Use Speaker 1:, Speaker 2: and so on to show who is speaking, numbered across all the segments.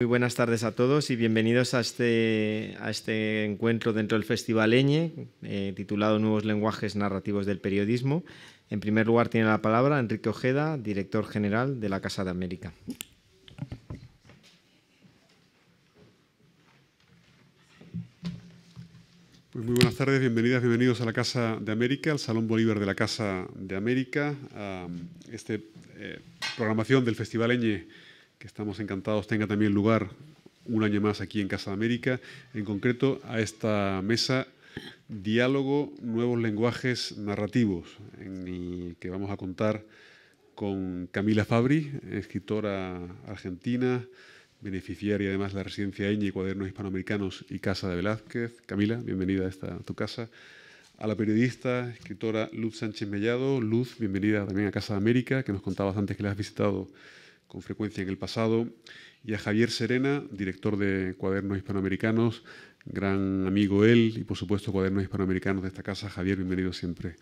Speaker 1: Muy buenas tardes a todos y bienvenidos a este, a este encuentro dentro del Festival Eñe, eh, titulado Nuevos lenguajes narrativos del periodismo. En primer lugar tiene la palabra Enrique Ojeda, director general de la Casa de América.
Speaker 2: Pues muy buenas tardes, bienvenidas, bienvenidos a la Casa de América, al Salón Bolívar de la Casa de América, a esta eh, programación del Festival Eñe que estamos encantados, tenga también lugar un año más aquí en Casa de América, en concreto a esta mesa Diálogo, Nuevos Lenguajes Narrativos, en el que vamos a contar con Camila Fabri, escritora argentina, beneficiaria además de la residencia y Cuadernos Hispanoamericanos y Casa de Velázquez. Camila, bienvenida a, esta, tu casa. A la periodista, escritora Luz Sánchez Mellado. Luz, bienvenida también a Casa de América, que nos contabas antes que la has visitado con frecuencia en el pasado, y a Javier Serena, director de Cuadernos Hispanoamericanos, gran amigo él y por supuesto Cuadernos Hispanoamericanos de esta casa. Javier, bienvenido siempre.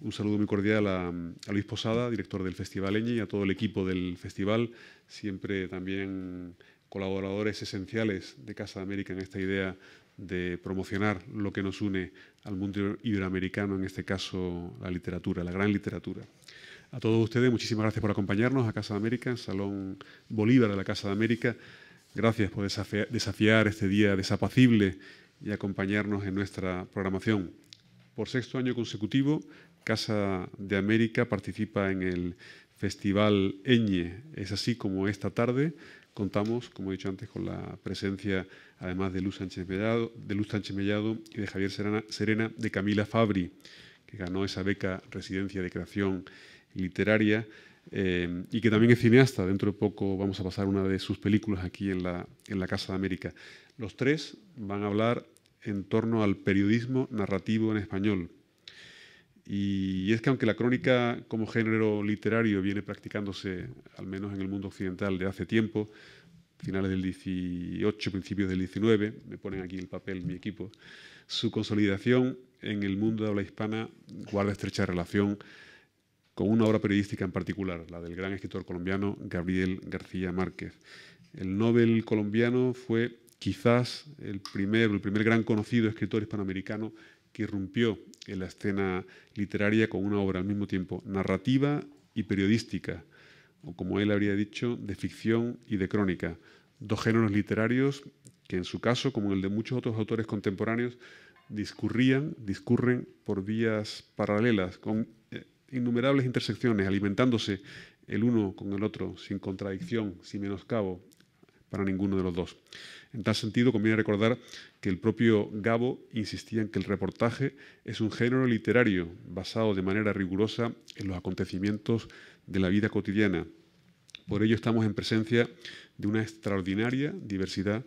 Speaker 2: Un saludo muy cordial a, Luis Posada, director del Festival Eñe, y a todo el equipo del festival, siempre también colaboradores esenciales de Casa de América en esta idea de promocionar lo que nos une al mundo iberoamericano, en este caso la literatura, la gran literatura. A todos ustedes, muchísimas gracias por acompañarnos a Casa de América, Salón Bolívar de la Casa de América. Gracias por desafiar este día desapacible y acompañarnos en nuestra programación. Por sexto año consecutivo, Casa de América participa en el Festival Eñe. Es así como esta tarde contamos, como he dicho antes, con la presencia, además de Luz Sánchez Mellado, de Luz y de Javier Serena, de Camila Fabri, que ganó esa beca Residencia de Creación literaria eh, y que también es cineasta. Dentro de poco vamos a pasar una de sus películas aquí en la, en la Casa de América. Los tres van a hablar en torno al periodismo narrativo en español. Y es que aunque la crónica como género literario viene practicándose, al menos en el mundo occidental, de hace tiempo, finales del 18, principios del 19, me ponen aquí el papel mi equipo, su consolidación en el mundo de habla hispana guarda estrecha relación con una obra periodística en particular, la del gran escritor colombiano Gabriel García Márquez. El Nobel colombiano fue quizás el primer, el primer gran conocido escritor hispanoamericano que irrumpió en la escena literaria con una obra al mismo tiempo narrativa y periodística, o como él habría dicho, de ficción y de crónica, dos géneros literarios que en su caso, como en el de muchos otros autores contemporáneos, discurrían, discurren por vías paralelas, con innumerables intersecciones, alimentándose el uno con el otro, sin contradicción, sin menoscabo para ninguno de los dos. En tal sentido, conviene recordar que el propio Gabo insistía en que el reportaje es un género literario basado de manera rigurosa en los acontecimientos de la vida cotidiana. Por ello estamos en presencia de una extraordinaria diversidad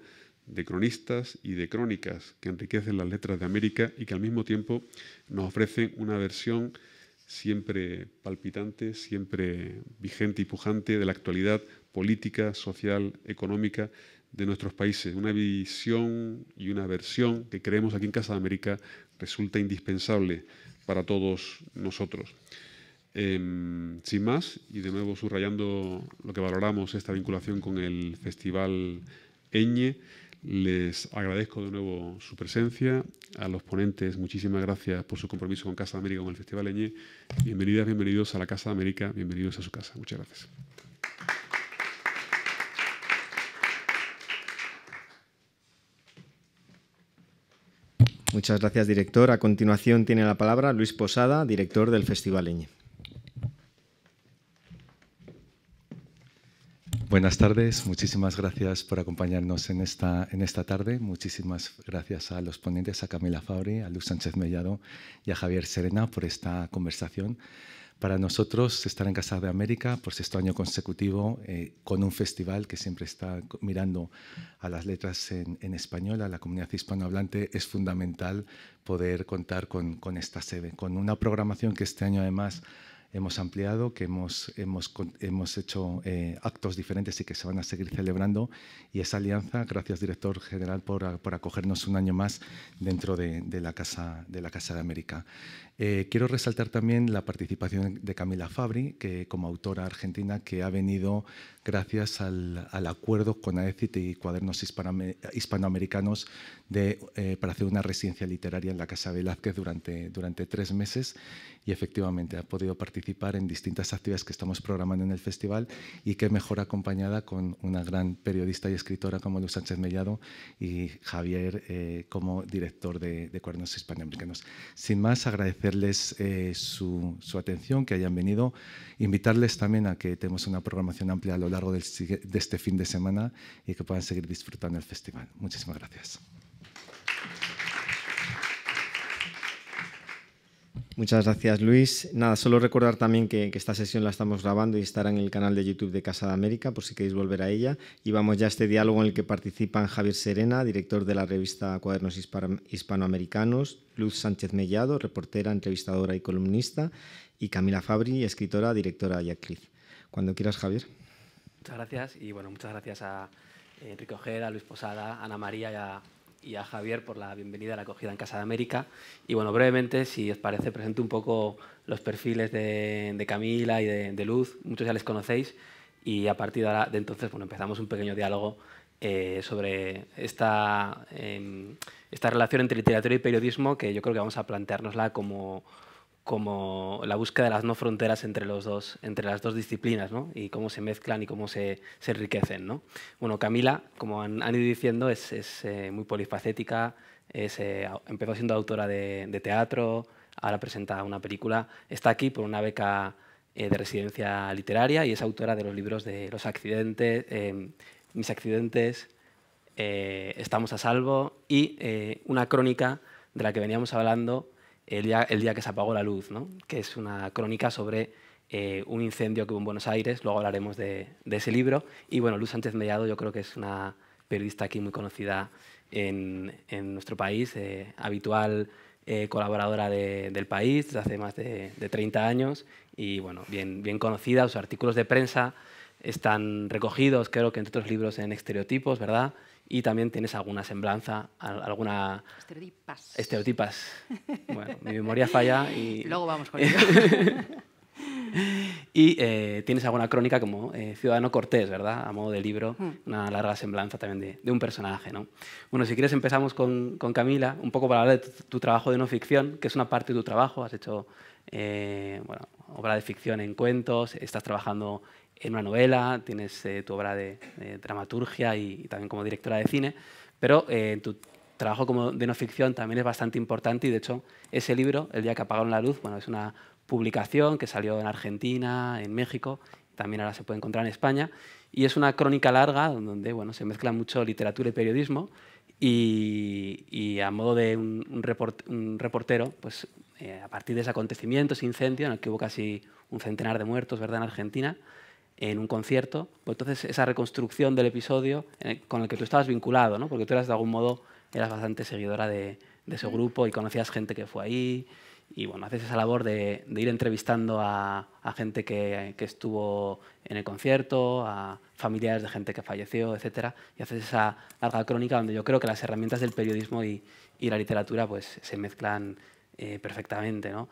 Speaker 2: de cronistas y de crónicas que enriquecen las letras de América y que al mismo tiempo nos ofrecen una versión siempre palpitante, siempre vigente y pujante de la actualidad política, social, económica de nuestros países. Una visión y una versión que creemos aquí en Casa de América resulta indispensable para todos nosotros. Em, sin más, y de nuevo subrayando lo que valoramos, esta vinculación con el Festival Eñe, les agradezco de nuevo su presencia. A los ponentes, muchísimas gracias por su compromiso con Casa de América, con el Festival Eñe. Bienvenidas, bienvenidos a la Casa de América, bienvenidos
Speaker 1: a su casa. Muchas gracias. Muchas gracias, director. A continuación tiene la palabra Luis Posada, director del Festival Leñe. Buenas tardes, muchísimas gracias por acompañarnos en esta, en esta tarde. Muchísimas gracias a los ponentes, a Camila Fabri, a Luis Sánchez Mellado y a Javier Serena por esta conversación. Para nosotros, estar en Casa de América por sexto año consecutivo eh, con un festival que siempre está mirando a las letras en, en, español, a la comunidad hispanohablante, es fundamental poder contar con, con esta sede, con una programación que este año además hemos ampliado, que hemos, hemos, hemos hecho eh, actos diferentes y que se van a seguir celebrando. Y esa alianza, gracias director general por, por acogernos un año más dentro de, la, casa, de la Casa de América. Eh, quiero resaltar también la participación de Camila Fabri, que como autora argentina que ha venido gracias al, acuerdo con AECIT y Cuadernos Hispanoamericanos de, eh, para hacer una residencia literaria en la Casa Velázquez durante, durante tres meses y efectivamente ha podido participar en distintas actividades que estamos programando en el festival y que mejor acompañada con una gran periodista y escritora como Luis Sánchez Mellado y Javier eh, como director de, de Cuadernos Hispanoamericanos. Sin más, agradecer eh, su, atención, que hayan venido, invitarles también a que tenemos una programación amplia a lo largo de este fin de semana y que puedan seguir disfrutando el festival. Muchísimas gracias. Muchas gracias, Luis. Nada, solo recordar también que, esta sesión la estamos grabando y estará en el canal de YouTube de Casa de América, por si queréis volver a ella. Y vamos ya a este diálogo en el que participan Javier Serena, director de la revista Cuadernos Hispanoamericanos, Luz Sánchez Mellado, reportera, entrevistadora y columnista, y Camila Fabri, escritora, directora y actriz. Cuando quieras, Javier.
Speaker 3: Muchas gracias y bueno, muchas gracias a eh, Enrique Ojeda, Luis Posada, Ana María y a y a Javier por la bienvenida a la acogida en Casa de América. Y bueno, brevemente, si os parece, presento un poco los perfiles de, Camila y de, Luz, muchos ya les conocéis, y a partir de, ahora, de entonces bueno, empezamos un pequeño diálogo eh, sobre esta, em, esta relación entre literatura y periodismo que yo creo que vamos a planteárnosla como como la búsqueda de las no fronteras entre, los dos, entre las dos disciplinas ¿no? y cómo se mezclan y cómo se, enriquecen. Bueno, Camila, como han, ido diciendo, es, eh, muy polifacética, eh, empezó siendo autora de, teatro, ahora presenta una película, está aquí por una beca eh, de residencia literaria y es autora de los libros de Los accidentes, em, Mis accidentes, Estamos a salvo y una crónica de la que veníamos hablando el día, el día que se apagó la luz, que es una crónica sobre eh, un incendio que hubo en Buenos Aires, luego hablaremos de, ese libro. Y bueno, Luz Sánchez Mellado yo creo que es una periodista aquí muy conocida en, nuestro país, eh, habitual eh, colaboradora del país desde hace más de, 30 años y bueno, bien, bien conocida, sus artículos de prensa están recogidos, creo que entre otros libros, en estereotipos, ¿verdad? Y también tienes alguna semblanza, alguna...
Speaker 4: Estereotipas. Bueno, mi
Speaker 3: memoria falla y... Luego vamos con ello. y eh, tienes alguna crónica como eh, Ciudadano Cortés, ¿verdad? A modo de libro, hmm. una larga semblanza también de, un personaje, ¿no? Bueno, si quieres empezamos con, Camila, un poco para hablar de tu, trabajo de no ficción, que es una parte de tu trabajo, has hecho... Eh, obra de ficción en cuentos, estás trabajando en una novela, tienes eh, tu obra de, dramaturgia y, también como directora de cine, pero eh, tu trabajo como de no ficción también es bastante importante y de hecho ese libro, El día que apagaron la luz, bueno, es una publicación que salió en Argentina, en México, también ahora se puede encontrar en España, y es una crónica larga donde bueno, se mezcla mucho literatura y periodismo y, a modo de un, reportero, pues eh, a partir de ese acontecimiento, ese incendio en el que hubo casi un centenar de muertos ¿verdad? en Argentina, en un concierto, pues entonces esa reconstrucción del episodio con el que tú estabas vinculado, ¿no? porque tú eras de algún modo, eras bastante seguidora de, ese grupo y conocías gente que fue ahí y bueno, haces esa labor de, ir entrevistando a, gente que, estuvo en el concierto, a familiares de gente que falleció, etcétera, y haces esa larga crónica donde yo creo que las herramientas del periodismo y, la literatura pues se mezclan eh, perfectamente, ¿no?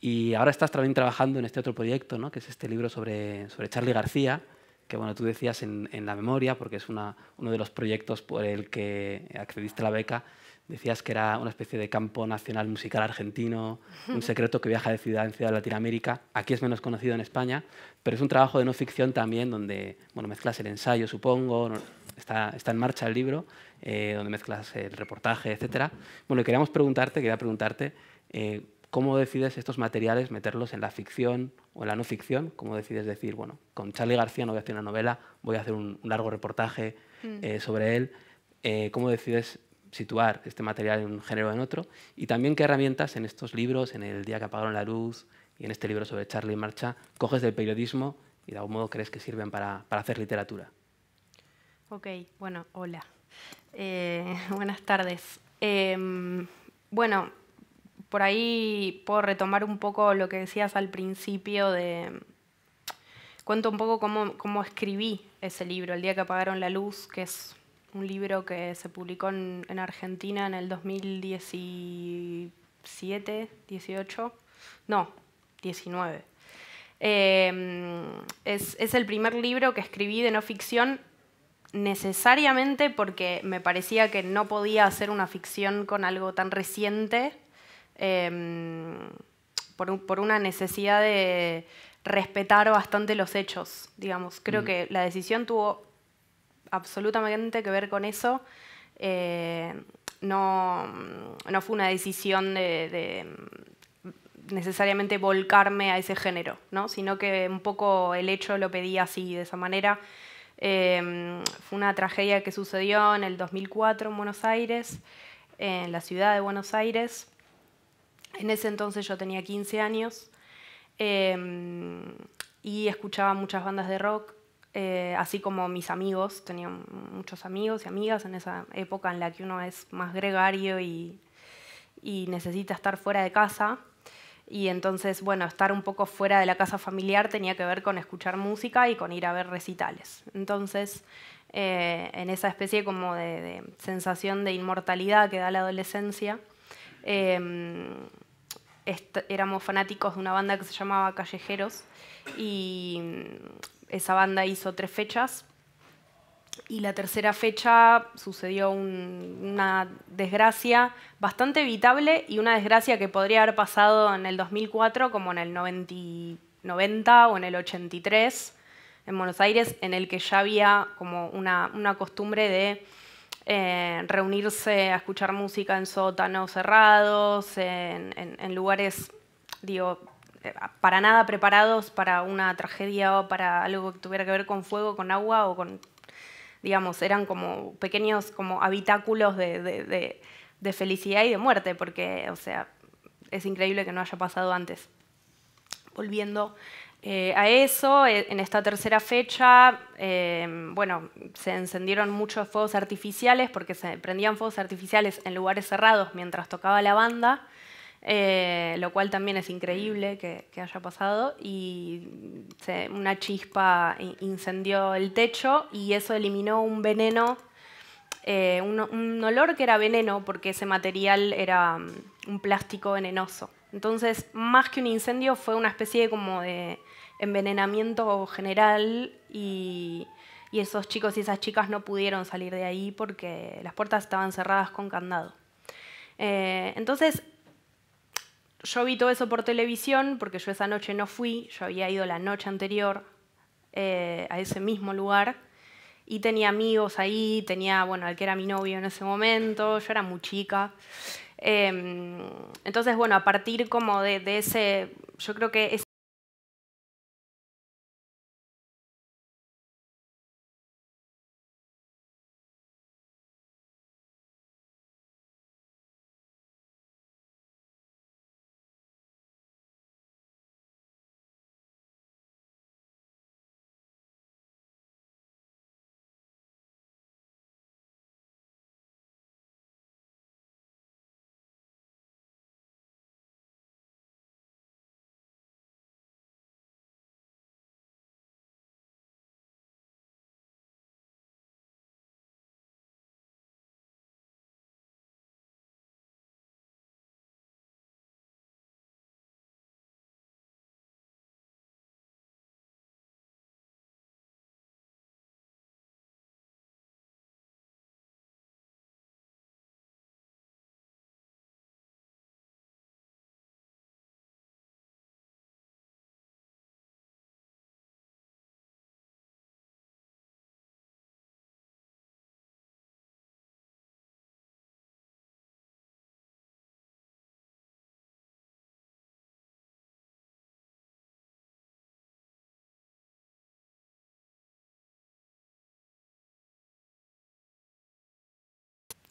Speaker 3: Y ahora estás también trabajando en este otro proyecto, ¿no? que es este libro sobre, sobre Charlie García, que bueno, tú decías en, la memoria, porque es una, uno de los proyectos por el que accediste a la beca, decías que era una especie de campo nacional musical argentino, un secreto que viaja de ciudad en ciudad de Latinoamérica. Aquí es menos conocido en España, pero es un trabajo de no ficción también, donde bueno, mezclas el ensayo, supongo, está, está en marcha el libro, eh, donde mezclas el reportaje, etc. Bueno, queríamos preguntarte, quería preguntarte... Eh, ¿Cómo decides estos materiales meterlos en la ficción o en la no ficción? ¿Cómo decides decir, bueno, con Charlie García no voy a hacer una novela, voy a hacer un, largo reportaje mm. eh, sobre él? Eh, ¿Cómo decides situar este material en un género o en otro? Y también qué herramientas en estos libros, en El día que apagaron la luz y en este libro sobre Charlie Marcha, coges del periodismo y de algún modo crees que sirven para, hacer literatura.
Speaker 5: Ok, bueno, hola. Eh, buenas tardes. Em, bueno, por ahí puedo retomar un poco lo que decías al principio de... Cuento un poco cómo, escribí ese libro, El día que apagaron la luz, que es un libro que se publicó en, Argentina en el 2017, 18, no, 19. Eh, es, es, el primer libro que escribí de no ficción necesariamente porque me parecía que no podía hacer una ficción con algo tan reciente Em, por, una necesidad de respetar bastante los hechos, digamos. Creo mm. que la decisión tuvo absolutamente que ver con eso. Eh, no, fue una decisión de, necesariamente volcarme a ese género, sino que un poco el hecho lo pedía así, de esa manera. Em, fue una tragedia que sucedió en el 2004 en Buenos Aires, en la ciudad de Buenos Aires. En ese entonces yo tenía 15 años em, y escuchaba muchas bandas de rock, eh, así como mis amigos, tenía muchos amigos y amigas en esa época en la que uno es más gregario y, necesita estar fuera de casa. Y entonces, bueno, estar un poco fuera de la casa familiar tenía que ver con escuchar música y con ir a ver recitales. Entonces, eh, en esa especie como de sensación de inmortalidad que da la adolescencia, Em, éramos fanáticos de una banda que se llamaba Callejeros y mm, esa banda hizo tres fechas y la tercera fecha sucedió una desgracia bastante evitable y una desgracia que podría haber pasado en el 2004 como en el 90, o en el 83 en Buenos Aires, en el que ya había como una costumbre de eh, reunirse a escuchar música en sótanos cerrados, en, lugares, digo, eh, para nada preparados para una tragedia o para algo que tuviera que ver con fuego, con agua o con, digamos, eran como pequeños como habitáculos de, de felicidad y de muerte, porque, o sea, es increíble que no haya pasado antes. Volviendo eh, a eso, eh, en esta tercera fecha, em, bueno, se encendieron muchos fuegos artificiales porque se prendían fuegos artificiales en lugares cerrados mientras tocaba la banda, eh, lo cual también es increíble que, haya pasado. Y una chispa incendió el techo y eso eliminó un veneno, un, un olor que era veneno porque ese material era mm, un plástico venenoso. Entonces, más que un incendio, fue una especie de como de envenenamiento general y, esos chicos y esas chicas no pudieron salir de ahí porque las puertas estaban cerradas con candado. Eh, entonces, yo vi todo eso por televisión porque yo esa noche no fui, yo había ido la noche anterior eh, a ese mismo lugar y tenía amigos ahí, tenía, bueno, al que era mi novio en ese momento, yo era muy chica. Em, entonces, bueno, a
Speaker 1: partir como de, de ese, yo creo que ese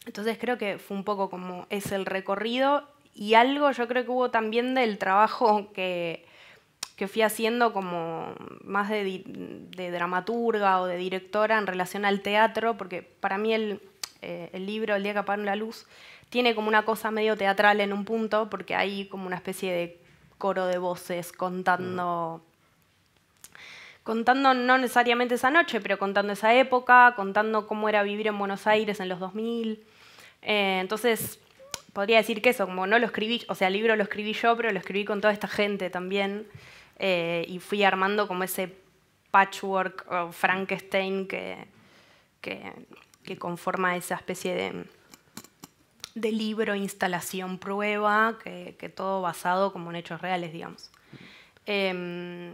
Speaker 1: Entonces creo que fue un poco como es el recorrido y algo yo creo
Speaker 5: que hubo también del trabajo que, fui haciendo como más de, dramaturga o de directora en relación al teatro, porque para mí el, eh, el libro El día que apagaron la luz tiene como una cosa medio teatral en un punto, porque hay como una especie de coro de voces contando mm contando no necesariamente esa noche, pero contando esa época, contando cómo era vivir en Buenos Aires en los 2000. Eh, entonces, podría decir que eso, como no lo escribí, o sea, el libro lo escribí yo, pero lo escribí con toda esta gente también, eh, y fui armando como ese patchwork o Frankenstein que, conforma esa especie de, de libro, instalación, prueba, que, todo basado como en hechos reales, digamos. Em,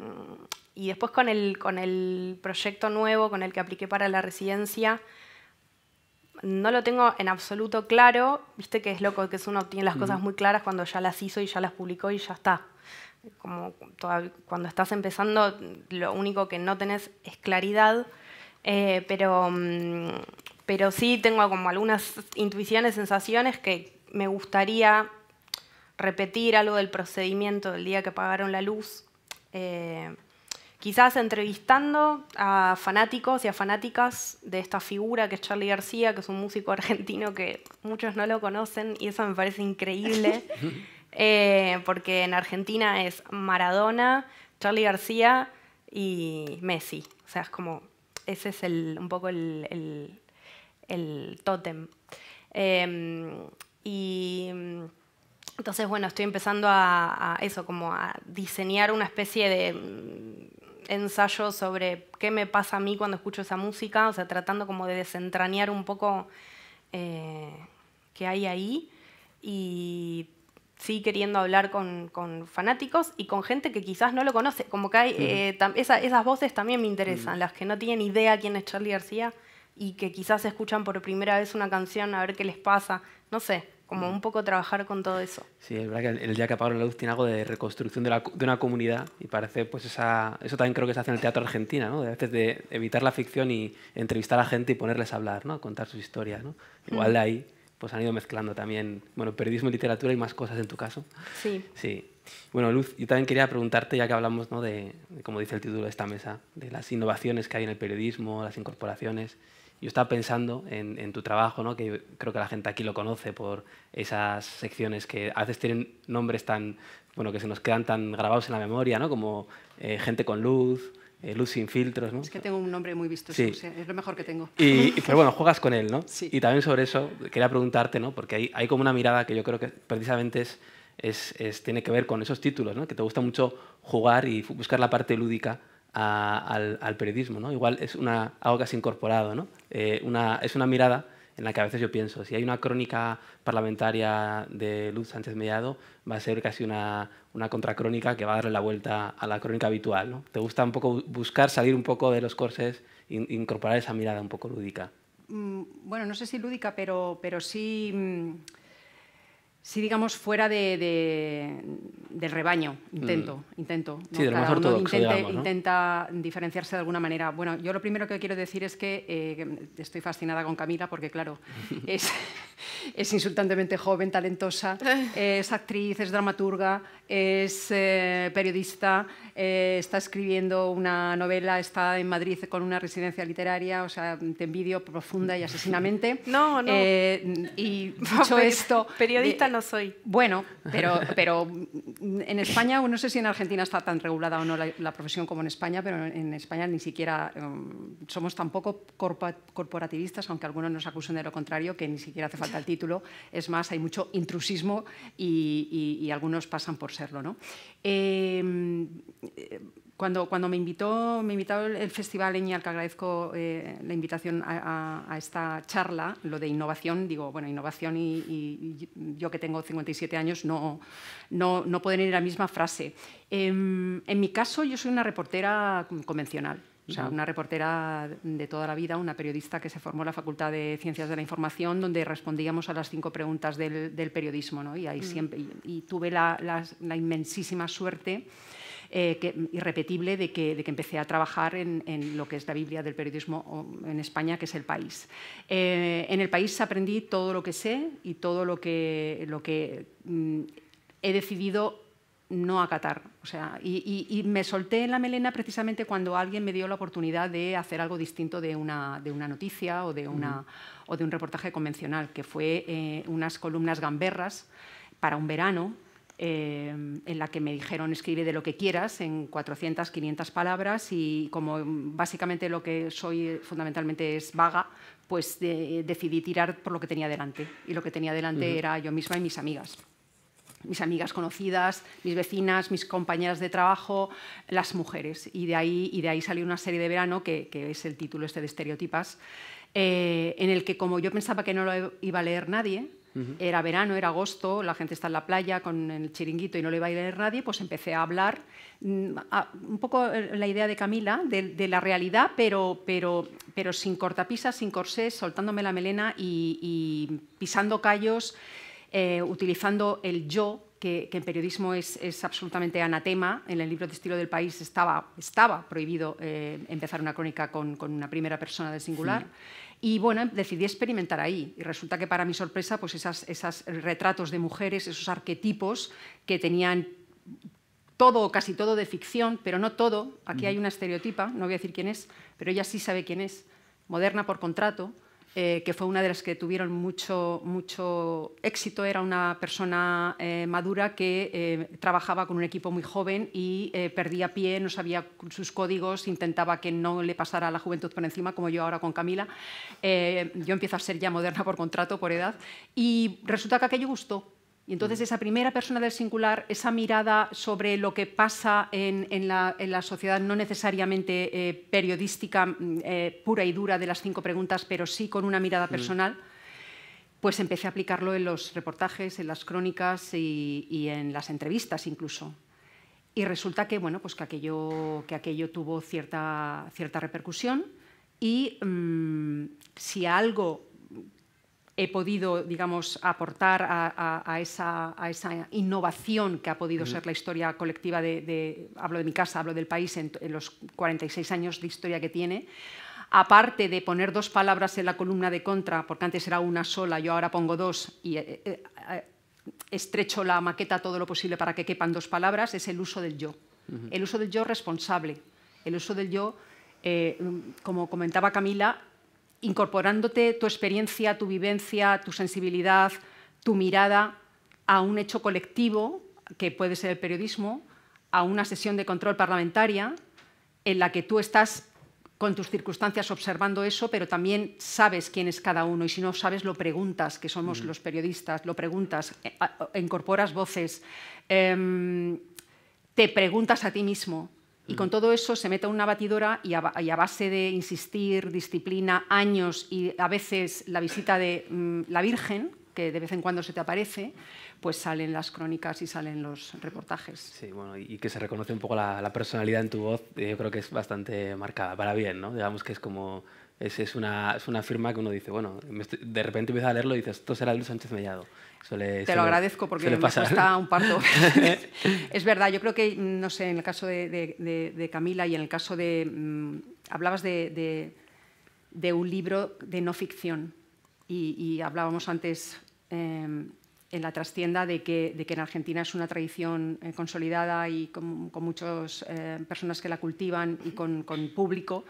Speaker 5: y después con el, con el proyecto nuevo con el que apliqué para la residencia, no lo tengo en absoluto claro. Viste que es loco que uno tiene las cosas muy claras cuando ya las hizo y ya las publicó y ya está. Como cuando estás empezando, lo único que no tenés es claridad. Eh, pero, mm, pero sí tengo como algunas intuiciones, sensaciones que me gustaría repetir algo del procedimiento del día que pagaron la luz. Eh, quizás entrevistando a fanáticos y a fanáticas de esta figura que es Charlie García, que es un músico argentino que muchos no lo conocen y eso me parece increíble, eh, porque en Argentina es Maradona, Charlie García y Messi. O sea, es como, ese es un poco el, el, tótem. Em, y entonces, bueno, estoy empezando a eso, como a diseñar una especie de ensayo sobre qué me pasa a mí cuando escucho esa música, o sea, tratando como de desentrañar un poco eh, qué hay ahí y sí queriendo hablar con, fanáticos y con gente que quizás no lo conoce, como que hay, eh, esas voces también me interesan, las que no tienen idea quién es Charlie García y que quizás escuchan por primera vez una canción a ver qué les pasa, no sé como mm. un poco trabajar con todo eso.
Speaker 3: Sí, es verdad que el, día que apagaron la luz tiene algo de reconstrucción de, una comunidad y parece, pues, esa, eso también creo que se hace en el teatro argentino, ¿no? De veces de evitar la ficción y entrevistar a la gente y ponerles a hablar, ¿no? contar sus historias, ¿no? Igual mm. de ahí, pues han ido mezclando también, bueno, periodismo y literatura y más cosas en tu caso. Sí. Sí. Bueno, Luz, yo también quería preguntarte, ya que hablamos, ¿no? de como dice el título de esta mesa, de las innovaciones que hay en el periodismo, las incorporaciones. Yo estaba pensando en, tu trabajo, ¿no? que creo que la gente aquí lo conoce por esas secciones que a veces tienen nombres tan, bueno, que se nos quedan tan grabados en la memoria, ¿no? como eh, Gente con Luz, eh, luz sin filtros, ¿no? Es que tengo un nombre muy
Speaker 4: visto, es lo mejor que tengo. Y, pero
Speaker 3: bueno, juegas con él, ¿no? Sí. Y también sobre eso quería preguntarte, ¿no? Porque hay, hay como una mirada que yo creo que precisamente es, es, es, tiene que ver con esos títulos, ¿no? Que te gusta mucho jugar y buscar la parte lúdica al, periodismo. ¿no? Igual es una, algo que has incorporado. ¿no? Eh, una, es una mirada en la que a veces yo pienso, si hay una crónica parlamentaria de Luz Sánchez Mediado, va a ser casi una, una contracrónica que va a darle la vuelta a la crónica habitual. ¿no? ¿Te gusta un poco buscar salir un poco de los corses e incorporar esa mirada un poco lúdica?
Speaker 4: Mm, bueno, no sé si lúdica, pero, pero sí... Mm, Sí, digamos, fuera de, del rebaño, intento, intento. Cada intenta diferenciarse de alguna manera. Bueno, yo lo primero que quiero decir es que eh, estoy fascinada con Camila porque, claro, es, es insultantemente joven, talentosa, es actriz, es dramaturga, es eh, periodista, eh, está escribiendo una novela, está en Madrid con una residencia literaria, o sea, te envidio profunda y asesinamente. No, no. y dicho esto... Periodista soy. Bueno, pero, pero en España, no sé si en Argentina está tan regulada o no la, profesión como en España, pero en España ni siquiera mm, somos tampoco corporativistas, aunque algunos nos acusen de lo contrario, que ni siquiera hace falta el título. Es más, hay mucho intrusismo y, algunos pasan por serlo. ¿no? Eh, cuando, me invitó, me el Festival Eñal, que agradezco eh, la invitación a, esta charla, lo de innovación, digo, bueno, innovación y, yo que tengo 57 años no, no, no pueden ir a la misma frase. Em, en mi caso, yo soy una reportera convencional. O sea, una reportera de toda la vida, una periodista que se formó en la Facultad de Ciencias de la Información, donde respondíamos a las cinco preguntas del, periodismo, ¿no? Y ahí siempre, y, tuve la, la inmensísima suerte eh, irrepetible de que, empecé a trabajar en, lo que es la Biblia del periodismo en España, que es el país. Eh, en el país aprendí todo lo que sé y todo lo que, mm, he decidido no acatar. y, me solté en la melena precisamente cuando alguien me dio la oportunidad de hacer algo distinto de una, noticia o de, un reportaje convencional, que fue eh, unas columnas gamberras para un verano Em, en la que me dijeron escribe de lo que quieras en 400, 500 palabras y como básicamente lo que soy eh, fundamentalmente es vaga, pues decidí tirar por lo que tenía delante y lo que tenía delante era yo misma y mis amigas mis amigas conocidas, mis vecinas, mis compañeras de trabajo, las mujeres. Y de ahí, y de ahí salió una serie de verano, que, es el título este de Estereotipas, eh, en el que como yo pensaba que no lo iba a leer nadie, era verano, era agosto, la gente está en la playa con el chiringuito y no le va a ir a nadie, pues empecé a hablar mm, un poco eh, la idea de Camila, de, la realidad, pero, sin cortapisas, sin corsés, soltándome la melena y, pisando callos, eh, utilizando el yo que, en periodismo es, absolutamente anatema. En el libro de estilo del país estaba, prohibido eh, empezar una crónica con, una primera persona de singular. Y bueno, decidí experimentar ahí. Y resulta que para mi sorpresa, pues esos retratos de mujeres, esos arquetipos que tenían todo o casi todo de ficción, pero no todo. Aquí hay una estereotipa, no voy a decir quién es, pero ella sí sabe quién es. Moderna por contrato, eh, que fue una de las que tuvieron mucho, mucho éxito. Era una persona eh, madura que eh, trabajaba con un equipo muy joven y perdía pie, no sabía sus códigos, intentaba que no le pasara la juventud por encima, como yo ahora con Camila. yo empiezo a ser ya moderna por contrato, por edad, y resulta que aquello gustó y entonces esa primera persona del singular, esa mirada sobre lo que pasa en, la, sociedad, no necesariamente eh, periodística mm, eh, pura y dura de las cinco preguntas, pero sí con una mirada mm. personal, pues empecé a aplicarlo en los reportajes, en las crónicas y, en las entrevistas incluso. Y resulta que, bueno, pues que, aquello, que aquello tuvo cierta, cierta repercusión y mm, si algo he podido, digamos, aportar a, esa, innovación que ha podido ser la historia colectiva de, hablo de mi casa, hablo del país, en, los 46 años de historia que tiene aparte de poner dos palabras en la columna de contra, porque antes era una sola, yo ahora pongo dos y eh, eh, estrecho la maqueta todo lo posible para que quepan dos palabras, es el uso del yo. El uso del yo responsable, el uso del yo, eh, como comentaba Camila, incorporándote tu experiencia, tu vivencia, tu sensibilidad, tu mirada a un hecho colectivo, que puede ser el periodismo, a una sesión de control parlamentaria en la que tú estás con tus circunstancias observando eso, pero también sabes quién es cada uno y si no sabes lo preguntas, que somos mm. los periodistas, lo preguntas, eh, incorporas voces, em, te preguntas a ti mismo. Y mm. con todo eso se mete a una batidora y a, base de insistir, disciplina, años y a veces la visita de mm, la Virgen, que de vez en cuando se te aparece, pues salen las crónicas y salen los
Speaker 3: reportajes. Sí, bueno, y que se reconoce un poco la, la personalidad en tu voz, eh, yo creo que es bastante marcada, para bien, ¿no? Digamos que es como es, es, una, firma que uno dice, bueno, de repente empieza a leerlo y dices, esto será Luis Sánchez Mellado. Te lo agradezco porque me cuesta un parto.
Speaker 4: es verdad, yo creo que, no sé, en el caso de, Camila y en el caso de... Mm, hablabas de, un libro de no ficción y, hablábamos antes em, en la trastienda de que, en Argentina es una tradición eh, consolidada y con, muchas eh, personas que la cultivan y con público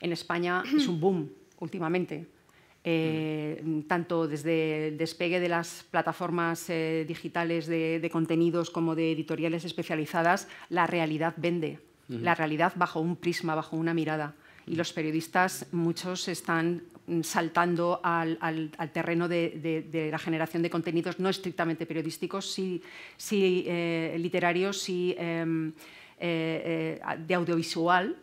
Speaker 4: en España es un boom últimamente. Eh, tanto desde el despegue de las plataformas eh, digitales de, contenidos como de editoriales especializadas, la realidad vende,
Speaker 1: la realidad
Speaker 4: bajo un prisma, bajo una mirada. Y los periodistas, muchos están saltando al, terreno de, la generación de contenidos no estrictamente periodísticos, sí, eh, literarios, sí em, de audiovisual,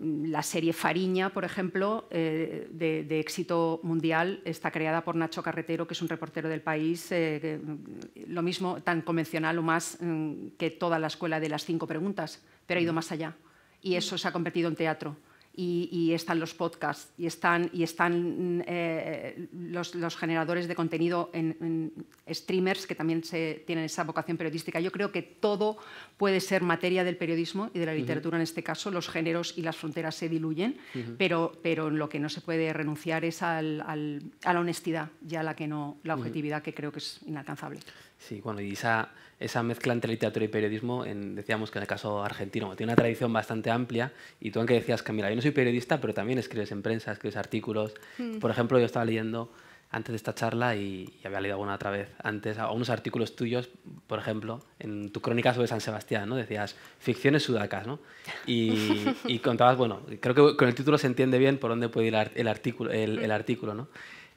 Speaker 4: la serie Fariña, por ejemplo, eh, de, éxito mundial, está creada por Nacho Carretero, que es un reportero del país, eh, mm, lo mismo, tan convencional o más mm, que toda la escuela de las cinco preguntas, pero ha ido más allá. Y eso se ha convertido en teatro y, están los podcasts y están, y están mm, eh, los, generadores de contenido en, streamers que también se, tienen esa vocación periodística. Yo creo que todo puede ser materia del periodismo y de la literatura en este caso. Los géneros y las fronteras se diluyen, pero, en lo que no se puede renunciar es a la honestidad ya la, que no, la objetividad que creo que es inalcanzable.
Speaker 3: Sí, bueno, y esa, mezcla entre literatura y periodismo, decíamos que en el caso argentino tiene una tradición bastante amplia, y tú que decías que, mira, yo no soy periodista, pero también escribes en prensa, escribes artículos. Mm. Por ejemplo, yo estaba leyendo antes de esta charla y, había leído alguna otra vez antes unos artículos tuyos, por ejemplo, en tu crónica sobre San Sebastián, Decías ficciones sudacas, ¿no? Y, contabas, bueno, creo que con el título se entiende bien por dónde puede ir el, artículo, el artículo, ¿no?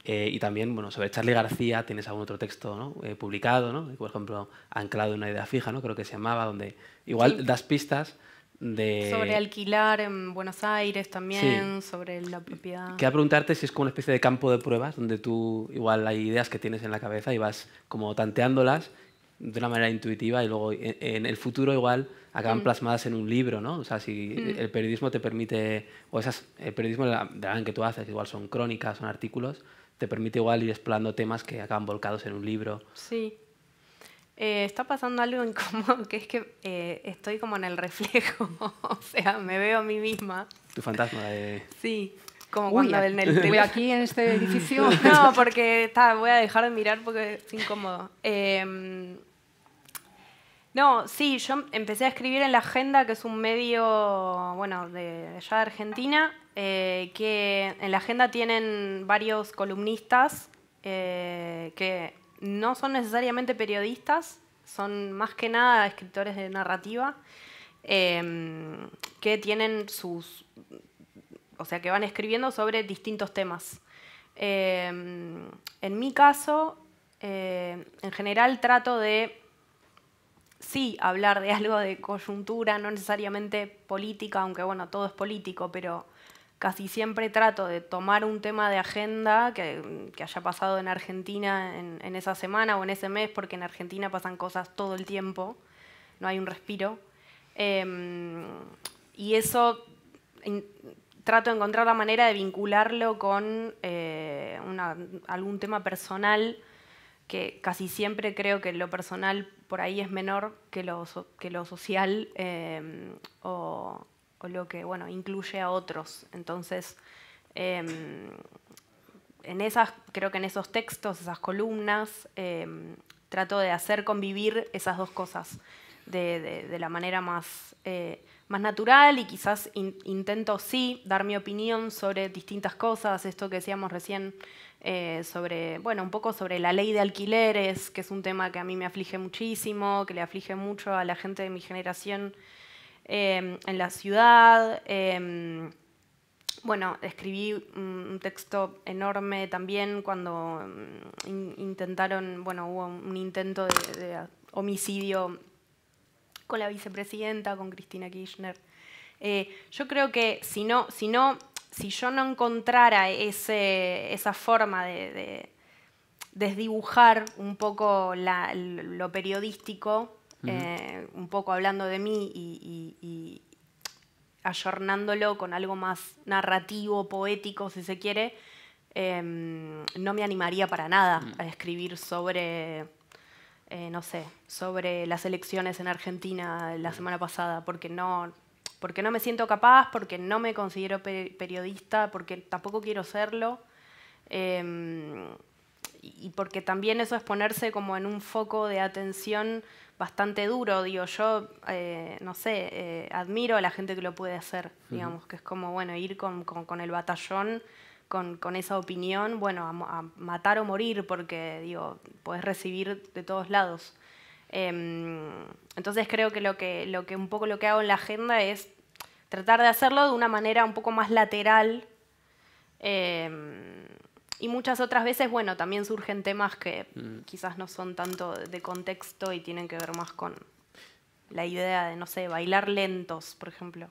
Speaker 3: Eh, y también, bueno, sobre Charlie García tienes algún otro texto eh, publicado, ¿no? Por ejemplo, Anclado en una idea fija, ¿no? Creo que se llamaba, donde igual das pistas de... Sobre
Speaker 5: alquilar en Buenos Aires también, sobre la propiedad... Quería
Speaker 3: preguntarte si es como una especie de campo de pruebas, donde tú igual hay ideas que tienes en la cabeza y vas como tanteándolas de una manera intuitiva y luego en, el futuro igual acaban mm. plasmadas en un libro, ¿no? O sea, si mm. el periodismo te permite, o esas, el periodismo de la, que tú haces, igual son crónicas, son artículos, te permite igual ir explorando temas que acaban volcados en un libro.
Speaker 5: Sí. Eh, está pasando algo incómodo, que es que eh, estoy como en el reflejo, o sea, me veo a mí misma.
Speaker 3: Tu fantasma de...
Speaker 5: Sí, como cuando en el... Voy aquí en este edificio. no, porque voy a dejar de mirar porque es incómodo. Eh, no, sí, yo empecé a escribir en La Agenda, que es un medio, bueno, de, allá de Argentina, eh, que en La Agenda tienen varios columnistas eh, que no son necesariamente periodistas, son más que nada escritores de narrativa, em, que tienen sus, o sea, que van escribiendo sobre distintos temas. Em, en mi caso, eh, en general trato de sí hablar de algo de coyuntura, no necesariamente política, aunque bueno, todo es político, pero casi siempre trato de tomar un tema de agenda que, haya pasado en Argentina en, esa semana o en ese mes, porque en Argentina pasan cosas todo el tiempo, no hay un respiro. Em, y eso trato de encontrar la manera de vincularlo con eh, algún tema personal que casi siempre creo que lo personal por ahí es menor que lo, que lo social em, o, lo que bueno, incluye a otros. Entonces, em, en esas, creo que en esos textos, esas columnas, em, trato de hacer convivir esas dos cosas de, la manera más eh, más natural y quizás intento sí dar mi opinión sobre distintas cosas, esto que decíamos recién eh, sobre, bueno, un poco sobre la ley de alquileres, que es un tema que a mí me aflige muchísimo, que le aflige mucho a la gente de mi generación em, en la ciudad. Em, bueno, escribí un texto enorme también cuando mm, intentaron, bueno, hubo un intento de homicidio con la vicepresidenta, con Cristina Kirchner. Eh, yo creo que si no, si no, si yo no encontrara esa forma de, desdibujar un poco lo periodístico, eh, un poco hablando de mí y, ayornándolo con algo más narrativo, poético, si se quiere, em, no me animaría para nada mm. a escribir sobre eh, no sé, sobre las elecciones en Argentina la mm. semana pasada, porque no, porque no me siento capaz, porque no me considero periodista, porque tampoco quiero serlo. Em, y porque también eso es ponerse como en un foco de atención bastante duro. Digo, yo, eh, no sé, eh, admiro a la gente que lo puede hacer, digamos, que es como, bueno, ir con el batallón con, esa opinión, bueno, a, matar o morir, porque digo, podés recibir de todos lados. Em, entonces creo que lo que, un poco lo que hago en la agenda es tratar de hacerlo de una manera un poco más lateral. Em, y muchas otras veces, bueno, también surgen temas que mm. quizás no son tanto de contexto y tienen que ver más con la idea de, no sé, bailar lentos, por ejemplo.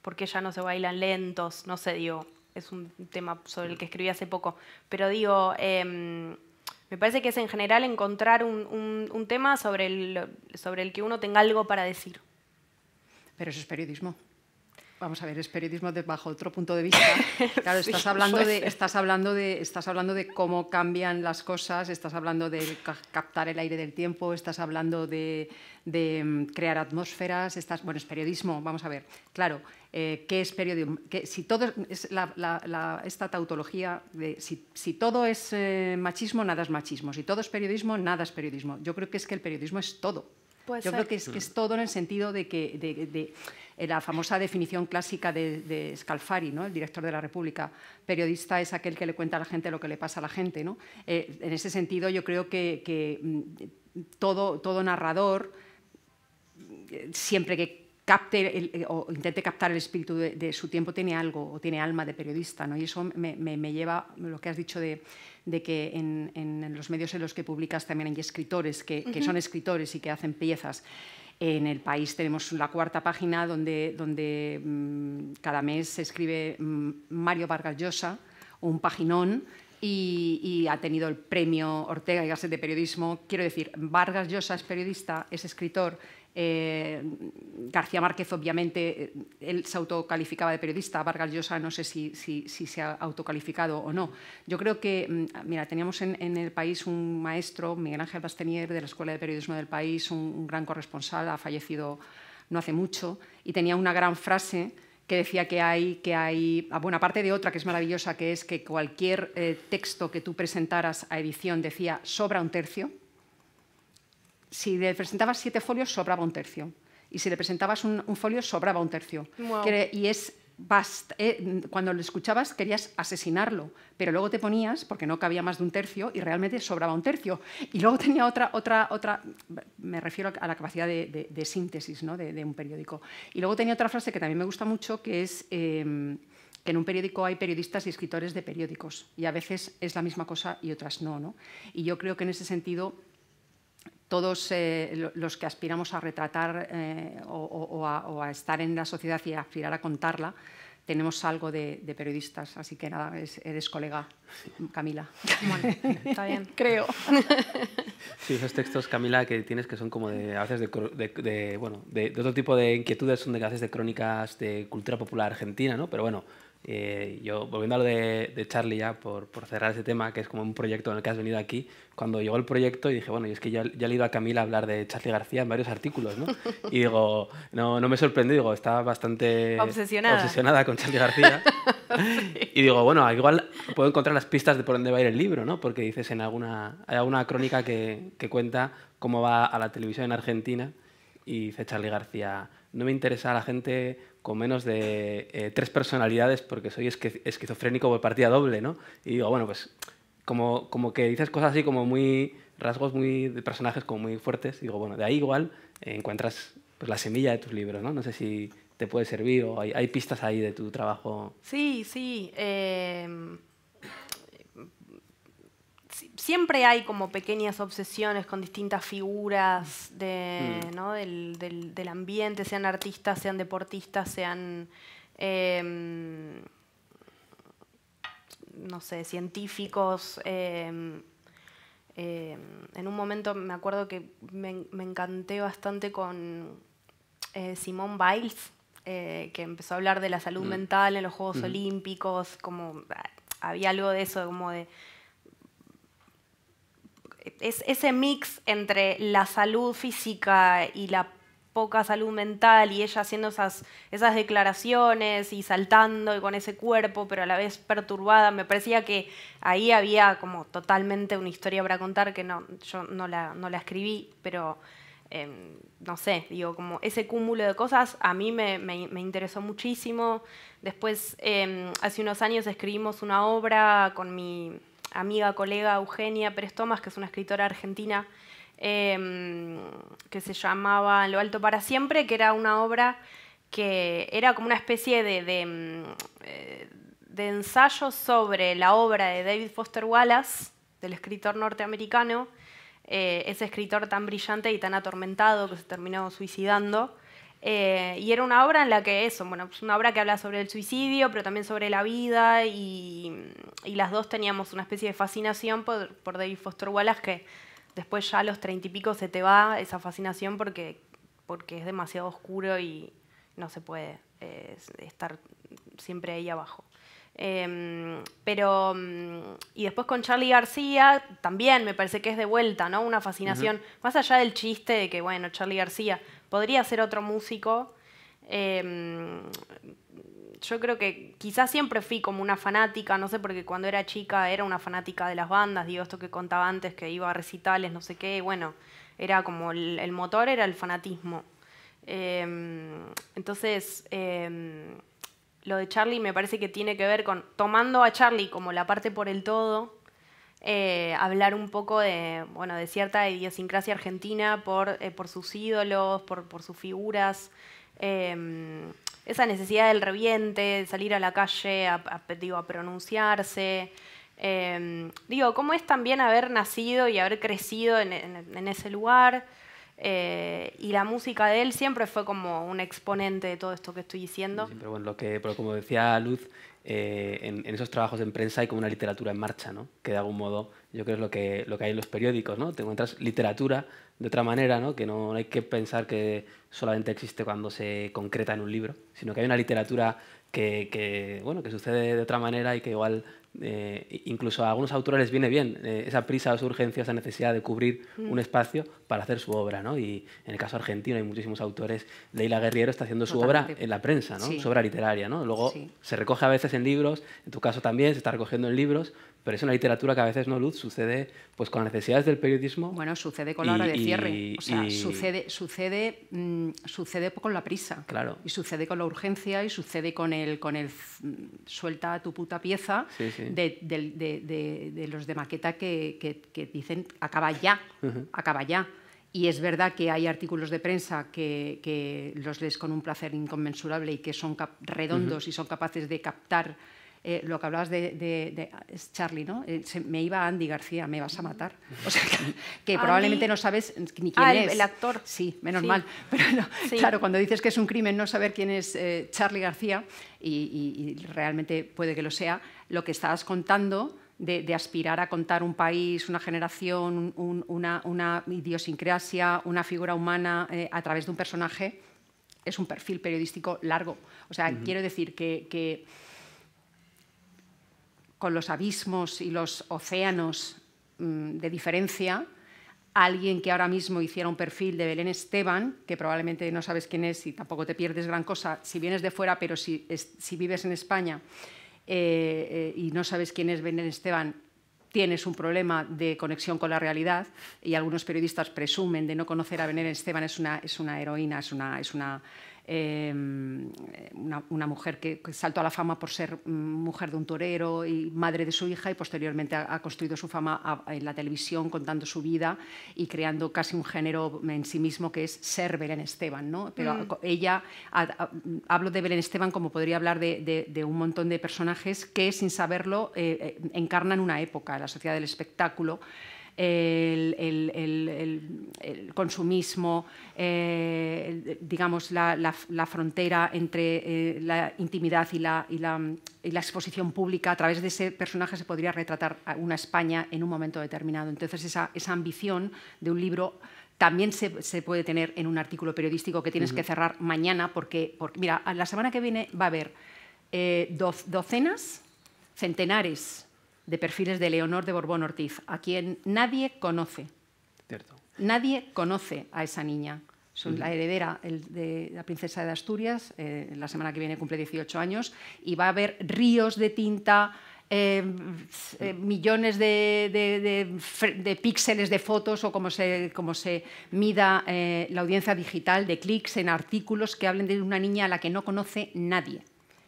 Speaker 5: porque ya no se bailan lentos? No sé, digo, es un tema sobre el que escribí hace poco, pero digo, em, me parece que es en general encontrar un, tema sobre el, sobre el que uno
Speaker 4: tenga algo para decir. Pero eso es periodismo vamos a ver, es periodismo desde bajo otro punto de vista. Claro, estás hablando de, estás hablando de, estás hablando de cómo cambian las cosas, estás hablando de captar el aire del tiempo, estás hablando de, em, crear atmósferas, estás, bueno, es periodismo, vamos a ver. Claro, eh, qué es periodismo, que si todo es esta tautología de si, todo es eh, machismo, nada es machismo, si todo es periodismo, nada es periodismo. Yo creo que es que el periodismo es todo.
Speaker 5: Yo creo que es,
Speaker 4: todo en el sentido de que de, eh, la famosa definición clásica de, Scalfari, ¿no? el director de la República, periodista es aquel que le cuenta a la gente lo que le pasa a la gente. ¿no? en ese sentido, yo creo que, que mm, todo, todo narrador, siempre que capte eh, o intente captar el espíritu de, su tiempo tiene algo o tiene alma de periodista. ¿no? Y eso me, lleva a lo que has dicho de, que en, los medios en los que publicas también hay escritores que, son escritores y que hacen piezas. En el país tenemos la cuarta página donde, mm, cada mes se escribe mm, Mario Vargas Llosa, un paginón, y, y, ha tenido el premio Ortega y Gasset de periodismo. Quiero decir, Vargas Llosa es periodista, es escritor, eh, García Márquez, obviamente, eh, él se autocalificaba de periodista, Vargas Llosa no sé si, se ha autocalificado o no. Yo creo que, mm, mira, teníamos en, el país un maestro, Miguel Ángel Bastenier, de la Escuela de Periodismo del País, un, gran corresponsal, ha fallecido no hace mucho, y tenía una gran frase que decía que hay, que hay, ah, bueno, aparte de otra que es maravillosa, que es que cualquier eh, texto que tú presentaras a edición decía sobra un tercio, si le presentabas siete folios, sobraba un tercio. Y si le presentabas un, folio, sobraba un tercio. y es eh, cuando lo escuchabas querías asesinarlo, pero luego te ponías, porque no cabía más de un tercio, y realmente sobraba un tercio. Y luego tenía otra, otra, otra me refiero a la capacidad de, síntesis ¿no? de, un periódico. Y luego tenía otra frase que también me gusta mucho, que es em, que en un periódico hay periodistas y escritores de periódicos, y a veces es la misma cosa y otras no. ¿no? Y yo creo que en ese sentido todos eh, los que aspiramos a retratar eh, o, a, estar en la sociedad y aspirar a contarla, tenemos algo de, periodistas. Así que nada, eres, colega, Camila. Bueno, está bien, creo.
Speaker 3: Sí, esos textos, Camila, que tienes que son como de, a veces de, bueno, de, otro tipo de inquietudes, son de a de crónicas de cultura popular argentina, ¿no? Pero bueno, eh, yo volviendo a lo de, Charlie ya, por, por cerrar ese tema, que es como un proyecto en el que has venido aquí, cuando llegó el proyecto y dije, bueno, y es que ya, ya he leído a Camila hablar de Charlie García en varios artículos, ¿no? Y digo, no, no me sorprende, digo, estaba bastante obsesionada, obsesionada con Charlie García. Y digo, bueno, igual puedo encontrar las pistas de por dónde va a ir el libro, ¿no? Porque dices en alguna, hay alguna crónica que, que cuenta cómo va a la televisión en Argentina y dice Charlie García, no me interesa a la gente con menos de eh, tres personalidades porque soy esquizofrénico por partida doble, ¿no? Y digo, bueno, pues como, como que dices cosas así como muy rasgos muy de personajes como muy fuertes. Digo, bueno, de ahí igual eh, encuentras pues, la semilla de tus libros, ¿no? No sé si te puede servir o hay, pistas ahí de tu trabajo.
Speaker 5: Sí, sí. Em, siempre hay como pequeñas obsesiones con distintas figuras de, mm. ¿no? del, del, ambiente, sean artistas, sean deportistas, sean... Em, no sé, científicos. Em, em, en un momento me acuerdo que me, encanté bastante con eh, Simón Biles, eh, que empezó a hablar de la salud mm. mental en los Juegos Olímpicos, como ah, había algo de eso, como de... Es ese mix entre la salud física y la poca salud mental y ella haciendo esas, esas declaraciones y saltando y con ese cuerpo, pero a la vez perturbada, me parecía que ahí había como totalmente una historia para contar que no, yo no la, escribí, pero em, no sé, digo, como ese cúmulo de cosas a mí me, interesó muchísimo. Después, em, hace unos años escribimos una obra con mi amiga, colega Eugenia Pérez Tomás, que es una escritora argentina Em, que se llamaba Lo Alto para Siempre, que era una obra que era como una especie de, de, em, eh, ensayo sobre la obra de David Foster Wallace, del escritor norteamericano, eh, ese escritor tan brillante y tan atormentado que se terminó suicidando. Eh, y era una obra en la que eso, bueno, pues una obra que habla sobre el suicidio, pero también sobre la vida, y, las dos teníamos una especie de fascinación por David Foster Wallace que después ya a los treinta y pico se te va esa fascinación porque, porque es demasiado oscuro y no se puede estar siempre ahí abajo. Em, pero, mm, y después con Charlie García, también me parece que es de vuelta, ¿no? Una fascinación, más allá del chiste de que, bueno, Charlie García podría ser otro músico, em, yo creo que quizás siempre fui como una fanática, no sé, porque cuando era chica era una fanática de las bandas, digo esto que contaba antes, que iba a recitales, no sé qué, bueno, era como el, motor era el fanatismo. Em, entonces, em, lo de Charlie me parece que tiene que ver con, tomando a Charlie como la parte por el todo, eh, hablar un poco de, bueno, de cierta idiosincrasia argentina por, eh, por sus ídolos, por, sus figuras. Em, esa necesidad del reviente, de salir a la calle a, a pronunciarse. Em, digo, ¿cómo es también haber nacido y haber crecido en, ese lugar? Eh, y la música de él siempre fue como un exponente de todo esto que estoy diciendo.
Speaker 3: pero bueno, lo que, como decía Luz, eh, en, esos trabajos en prensa hay como una literatura en marcha, ¿no? que de algún modo yo creo es lo que, lo que hay en los periódicos. ¿no? Te encuentras literatura de otra manera, ¿no? que no hay que pensar que solamente existe cuando se concreta en un libro, sino que hay una literatura que, bueno, que sucede de otra manera y que igual eh, incluso a algunos autores les viene bien eh, esa prisa, esa urgencia, esa necesidad de cubrir mm. un espacio para hacer su obra. Y en el caso argentino hay muchísimos autores. Leila Guerriero está haciendo su obra en la prensa, ¿no? su obra literaria. ¿no? Luego se recoge a veces en libros, en tu caso también se está recogiendo en libros, pero es una literatura que a veces no luz sucede pues con las necesidades del periodismo bueno sucede con la hora de cierre o sea
Speaker 4: sucede mm, sucede con la prisa claro y sucede con la urgencia y sucede con el con el suelta tu puta pieza De, los de maqueta que, dicen acaba ya acaba ya y es verdad que hay artículos de prensa que, los lees con un placer inconmensurable y que son redondos y son capaces de captar eh, lo que hablabas de, Charlie, ¿no? Eh, me iba Andy García, me vas a matar. O sea, que, probablemente no sabes ni ah, quién es. El, el actor. Sí, menos mal. Pero claro, cuando dices que es un crimen no saber quién es eh, Charlie García, y, realmente puede que lo sea, lo que estabas contando... De, aspirar a contar un país, una generación, una, idiosincrasia, una figura humana a través de un personaje, es un perfil periodístico largo. O sea, quiero decir que con los abismos y los océanos mm, de diferencia, alguien que ahora mismo hiciera un perfil de Belén Esteban, que probablemente no sabes quién es y tampoco te pierdes gran cosa si vienes de fuera, pero si, vives en España eh, eh, y no sabes quién es Belén Esteban, tienes un problema de conexión con la realidad y algunos periodistas presumen de no conocer a Belén Esteban, es una, heroína, Es una Em, una, mujer que, saltó a la fama por ser mm, mujer de un torero y madre de su hija y posteriormente ha, construido su fama en la televisión contando su vida y creando casi un género en sí mismo que es ser Belén Esteban. ¿no? Pero mm. ella, hablo de Belén Esteban como podría hablar de, un montón de personajes que sin saberlo eh, eh, encarnan una época, la sociedad del espectáculo el, consumismo, eh, digamos, la, frontera entre eh, la intimidad y la, exposición pública. A través de ese personaje se podría retratar una España en un momento determinado. Entonces, esa, ambición de un libro también se, puede tener en un artículo periodístico que tienes que cerrar mañana porque, mira, la semana que viene va a haber eh, docenas, centenares de perfiles de Leonor de Borbón Ortiz, a quien nadie conoce. Nadie conoce a esa niña. Soy la heredera el de la princesa de Asturias, eh, la semana que viene cumple 18 años, y va a haber ríos de tinta, eh, eh, millones de, píxeles de fotos o como se, se mida la audiencia digital de clics en artículos que hablen de una niña a la que no conoce nadie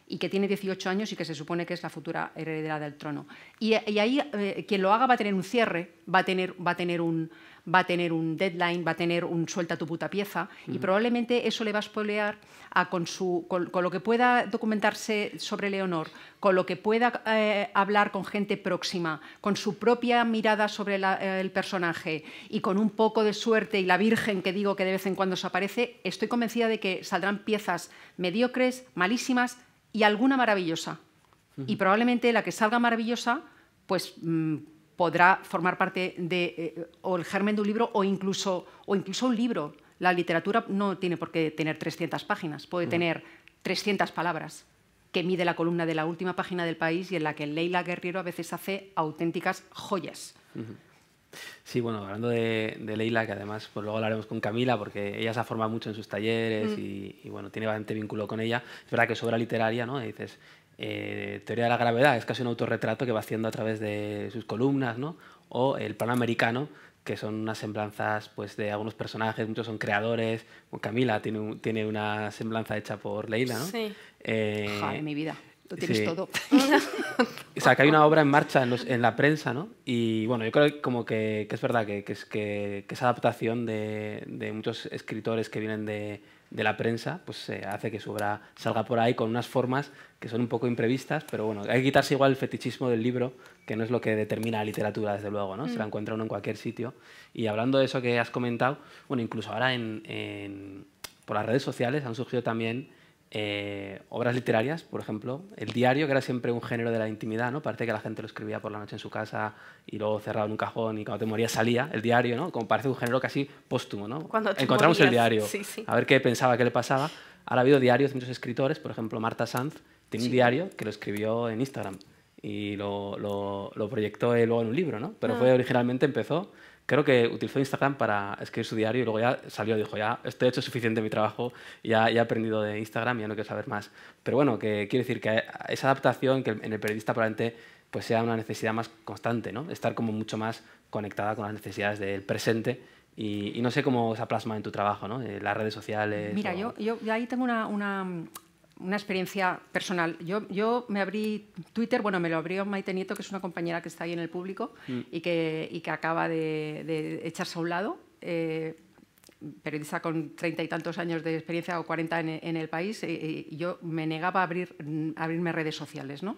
Speaker 4: y que tiene 18 años y que se supone que es la futura heredera del trono. Y, eh, ahí eh, quien lo haga va a tener un cierre, va a tener, va tener un va tener un deadline, va a tener un suelta tu puta pieza y probablemente eso le va a spoilear a con, su, lo que pueda documentarse sobre Leonor, con lo que pueda eh, hablar con gente próxima, con su propia mirada sobre el personaje y con un poco de suerte y la Virgen que digo que de vez en cuando se aparece, estoy convencida de que saldrán piezas mediocres, malísimas, y alguna maravillosa. Y probablemente la que salga maravillosa, pues mm, podrá formar parte de eh, o el germen de un libro o incluso, o incluso un libro. La literatura no tiene por qué tener 300 páginas, puede tener 300 palabras que mide la columna de la última página del país y en la que Leila Guerrero a veces hace auténticas joyas.
Speaker 3: Sí, bueno, hablando de, de, Leila, que además pues luego hablaremos con Camila, porque ella se ha formado mucho en sus talleres mm. y, bueno, tiene bastante vínculo con ella. Es verdad que es obra literaria, ¿no? dices, eh, Teoría de la Gravedad, es casi un autorretrato que va haciendo a través de sus columnas, ¿no? O El Plano Americano, que son unas semblanzas pues, de algunos personajes, muchos son creadores. Camila tiene, una semblanza hecha por Leila, ¿no? Sí. Eh, Joder, mi
Speaker 4: vida. Lo tienes todo.
Speaker 3: o sea, que hay una obra en marcha en, la prensa, ¿no? Y bueno, yo creo que como que, es verdad que, es, que, esa adaptación de, muchos escritores que vienen de, la prensa, pues se eh, hace que su obra salga por ahí con unas formas que son un poco imprevistas, pero bueno, hay que quitarse igual el fetichismo del libro, que no es lo que determina la literatura, desde luego, ¿no? Se la mm. encuentra uno en cualquier sitio. Y hablando de eso que has comentado, bueno, incluso ahora en, por las redes sociales han surgido también eh, obras literarias, por ejemplo, el diario, que era siempre un género de la intimidad, ¿no? Parece que la gente lo escribía por la noche en su casa y luego cerrado en un cajón y cuando te morías salía el diario, ¿no? Como parece un género casi póstumo, Cuando Encontramos el diario, a ver qué pensaba, qué le pasaba. Ahora ha habido diarios de muchos escritores, por ejemplo, Marta Sanz tiene un diario que lo escribió en Instagram y lo, proyectó luego en un libro, ¿no? Pero ah. fue originalmente empezó creo que utilizó Instagram para escribir su diario y luego ya salió, dijo, ya estoy hecho suficiente mi trabajo, ya, he aprendido de Instagram, ya no quiero saber más. Pero bueno, que quiero decir que esa adaptación que en el periodista probablemente pues sea una necesidad más constante, ¿no? Estar como mucho más conectada con las necesidades del presente y, no sé cómo se plasma en tu trabajo, ¿no? Eh, las redes sociales. Mira,
Speaker 4: yo, yo ahí tengo una, una, una experiencia personal. Yo, yo me abrí Twitter, bueno, me lo abrió Maite Nieto, que es una compañera que está ahí en el público mm. y, que, que, acaba de, echarse a un lado. Eh, periodista con treinta y tantos años de experiencia o cuarenta en, el país, eh, eh, y yo me negaba a, abrir, mm, abrirme redes sociales. ¿no?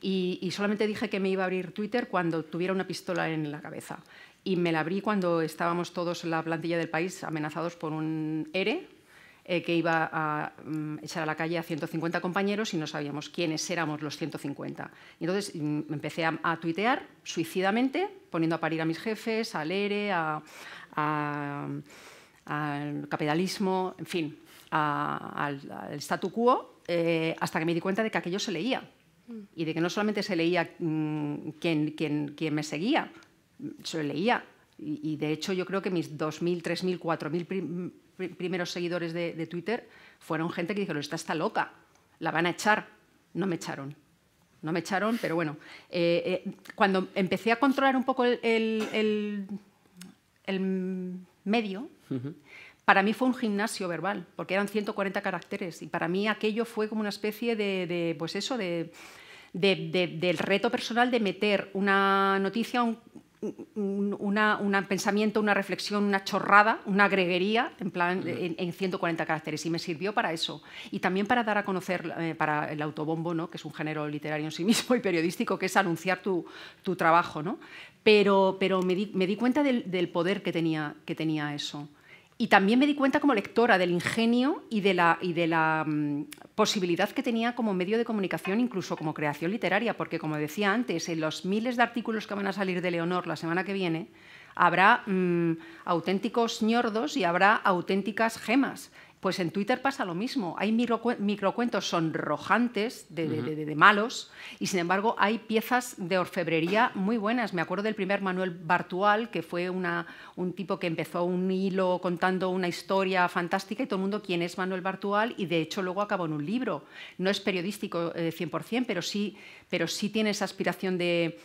Speaker 4: Y, y, solamente dije que me iba a abrir Twitter cuando tuviera una pistola en la cabeza. Y me la abrí cuando estábamos todos en la plantilla del país amenazados por un ERE, eh, que iba a mm, echar a la calle a 150 compañeros y no sabíamos quiénes éramos los 150. Y entonces mm, empecé a, tuitear suicidamente, poniendo a parir a mis jefes, al ERE, al capitalismo, en fin, al, statu quo, eh, hasta que me di cuenta de que aquello se leía y de que no solamente se leía mm, quién quien, me seguía, se leía. Y, y, de hecho yo creo que mis 2.000, 3.000, 4.000 primeros seguidores de, Twitter fueron gente que dijeron, esta está loca, la van a echar. No me echaron. No me echaron, pero bueno. Eh, eh, cuando empecé a controlar un poco el, medio, para mí fue un gimnasio verbal, porque eran 140 caracteres. Y para mí aquello fue como una especie de, pues eso, del reto personal de meter una noticia, un, una, un pensamiento, una reflexión, una chorrada, una greguería en, plan, en, 140 caracteres y me sirvió para eso. Y también para dar a conocer, eh, para el autobombo, ¿no? que es un género literario en sí mismo y periodístico, que es anunciar tu, trabajo. ¿no? Pero, me, di, cuenta del, del poder que tenía, que tenía eso. Y también me di cuenta como lectora del ingenio y de la, mm, posibilidad que tenía como medio de comunicación, incluso como creación literaria, porque como decía antes, en los miles de artículos que van a salir de Leonor la semana que viene, habrá mm, auténticos ñordos y habrá auténticas gemas. Pues en Twitter pasa lo mismo. Hay microcuentos sonrojantes de, malos y sin embargo hay piezas de orfebrería muy buenas. Me acuerdo del primer Manuel Bartual, que fue un tipo que empezó un hilo contando una historia fantástica y todo el mundo quién es Manuel Bartual y de hecho luego acabó en un libro. No es periodístico 100%, eh, pero sí, pero sí tiene esa aspiración de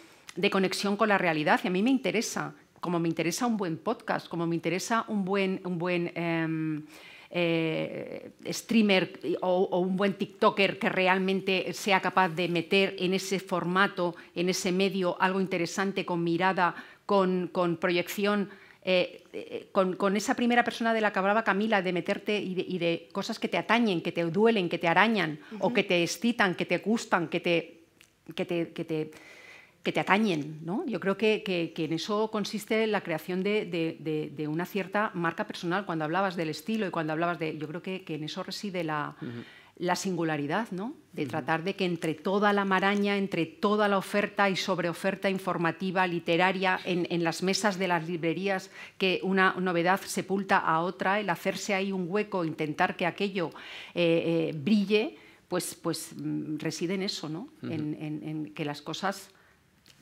Speaker 4: conexión con la realidad y a mí me interesa, como me interesa un buen podcast, como me interesa un buen... Un buen em, eh, streamer o, un buen TikToker que realmente sea capaz de meter en ese formato, en ese medio, algo interesante con mirada, con, proyección. Eh, eh, con, esa primera persona de la que hablaba Camila, de meterte y de, cosas que te atañen, que te duelen, que te arañan o que te excitan, que te gustan, que te, que te que te atañen. ¿no? Yo creo que, en eso consiste la creación de, una cierta marca personal. Cuando hablabas del estilo y cuando hablabas de... Yo creo que, en eso reside la, singularidad, ¿no? de tratar de que entre toda la maraña, entre toda la oferta y sobreoferta informativa, literaria, en, las mesas de las librerías, que una novedad sepulta a otra, el hacerse ahí un hueco, intentar que aquello eh, eh, brille, pues, pues mm, reside en eso, ¿no? en que las cosas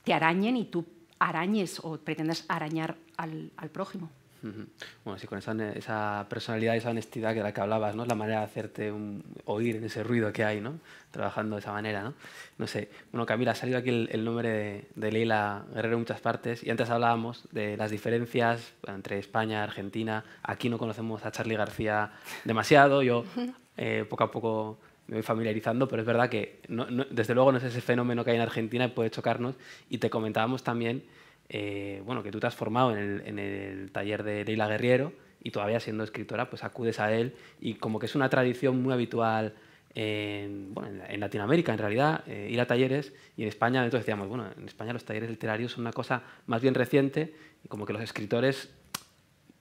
Speaker 4: te arañen y tú arañes o pretendas arañar al, al prójimo.
Speaker 3: Bueno, sí, con esa, esa personalidad, esa honestidad de la que hablabas, ¿no? La manera de hacerte oír en ese ruido que hay, ¿no? Trabajando de esa manera, ¿no? No sé. Bueno, Camila, ha salido aquí el, nombre de, de, Leila Guerrero en muchas partes y antes hablábamos de las diferencias entre España, Argentina. Aquí no conocemos a Charly García demasiado. Yo eh, poco a poco me voy familiarizando, pero es verdad que desde luego no es ese fenómeno que hay en Argentina y puede chocarnos. Y te comentábamos también eh, bueno, que tú te has formado en el, en el taller de Leila Guerriero y todavía siendo escritora, pues acudes a él y como que es una tradición muy habitual en, bueno, en Latinoamérica, en realidad, eh, ir a talleres y en España, entonces decíamos, bueno, en España los talleres literarios son una cosa más bien reciente y como que los escritores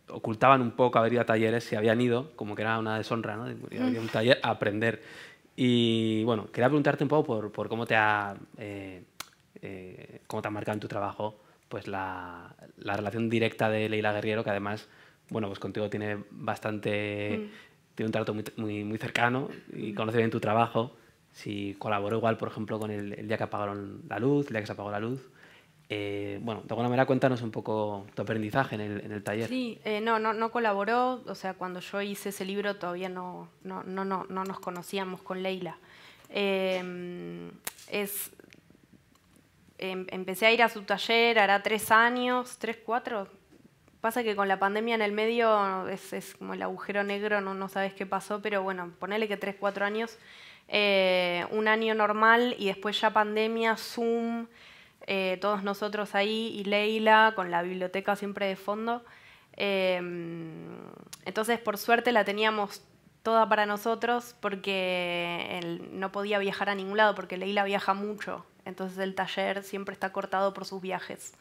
Speaker 3: ocultaban un poco haber ido a talleres si habían ido, como que era una deshonra, ¿no? De ir a un taller a aprender. Y bueno, quería preguntarte un poco por, por cómo, te ha, eh, eh, cómo te ha marcado en tu trabajo pues la, la, relación directa de Leila Guerriero, que además, bueno, pues contigo tiene bastante, mm. tiene un trato muy, muy, muy cercano y mm. conoce bien tu trabajo. Si colaboró igual, por ejemplo, con el, el, día que apagaron la luz, el día que se apagó la luz, eh, bueno, de alguna manera cuéntanos un poco tu aprendizaje en el, taller.
Speaker 5: Sí, eh, no, no, colaboró, o sea, cuando yo hice ese libro todavía no, no, no, no, nos conocíamos con Leila. Em, em, empecé a ir a su taller, hará tres años, tres, cuatro. Pasa que con la pandemia en el medio es, como el agujero negro, no, no sabes qué pasó, pero bueno, ponele que tres, cuatro años, eh, un año normal y después ya pandemia, Zoom. Eh, todos nosotros ahí y Leila con la biblioteca siempre de fondo. Em, entonces, por suerte, la teníamos toda para nosotros porque él no podía viajar a ningún lado, porque Leila viaja mucho. Entonces, el taller siempre está cortado por sus viajes.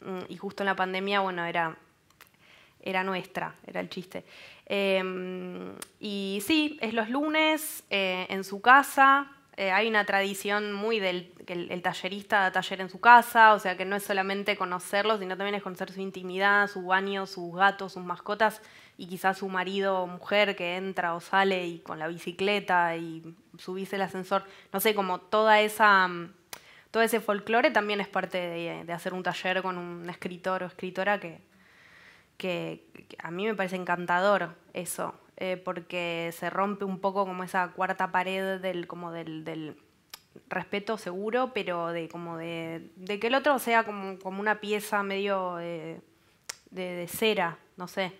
Speaker 5: Mm, y justo en la pandemia, bueno, era, era nuestra, era el chiste. Em, y sí, es los lunes eh, en su casa, eh, hay una tradición muy del que el, tallerista da taller en su casa, o sea que no es solamente conocerlo, sino también es conocer su intimidad, su baño, sus gatos, sus mascotas y quizás su marido o mujer que entra o sale y con la bicicleta y subís el ascensor. No sé, como toda esa, mm, todo ese folclore también es parte de, hacer un taller con un escritor o escritora que a mí me parece encantador eso. Eh, porque se rompe un poco como esa cuarta pared del, como del, respeto seguro, pero de como de, que el otro sea como, una pieza medio eh, de, cera, no sé.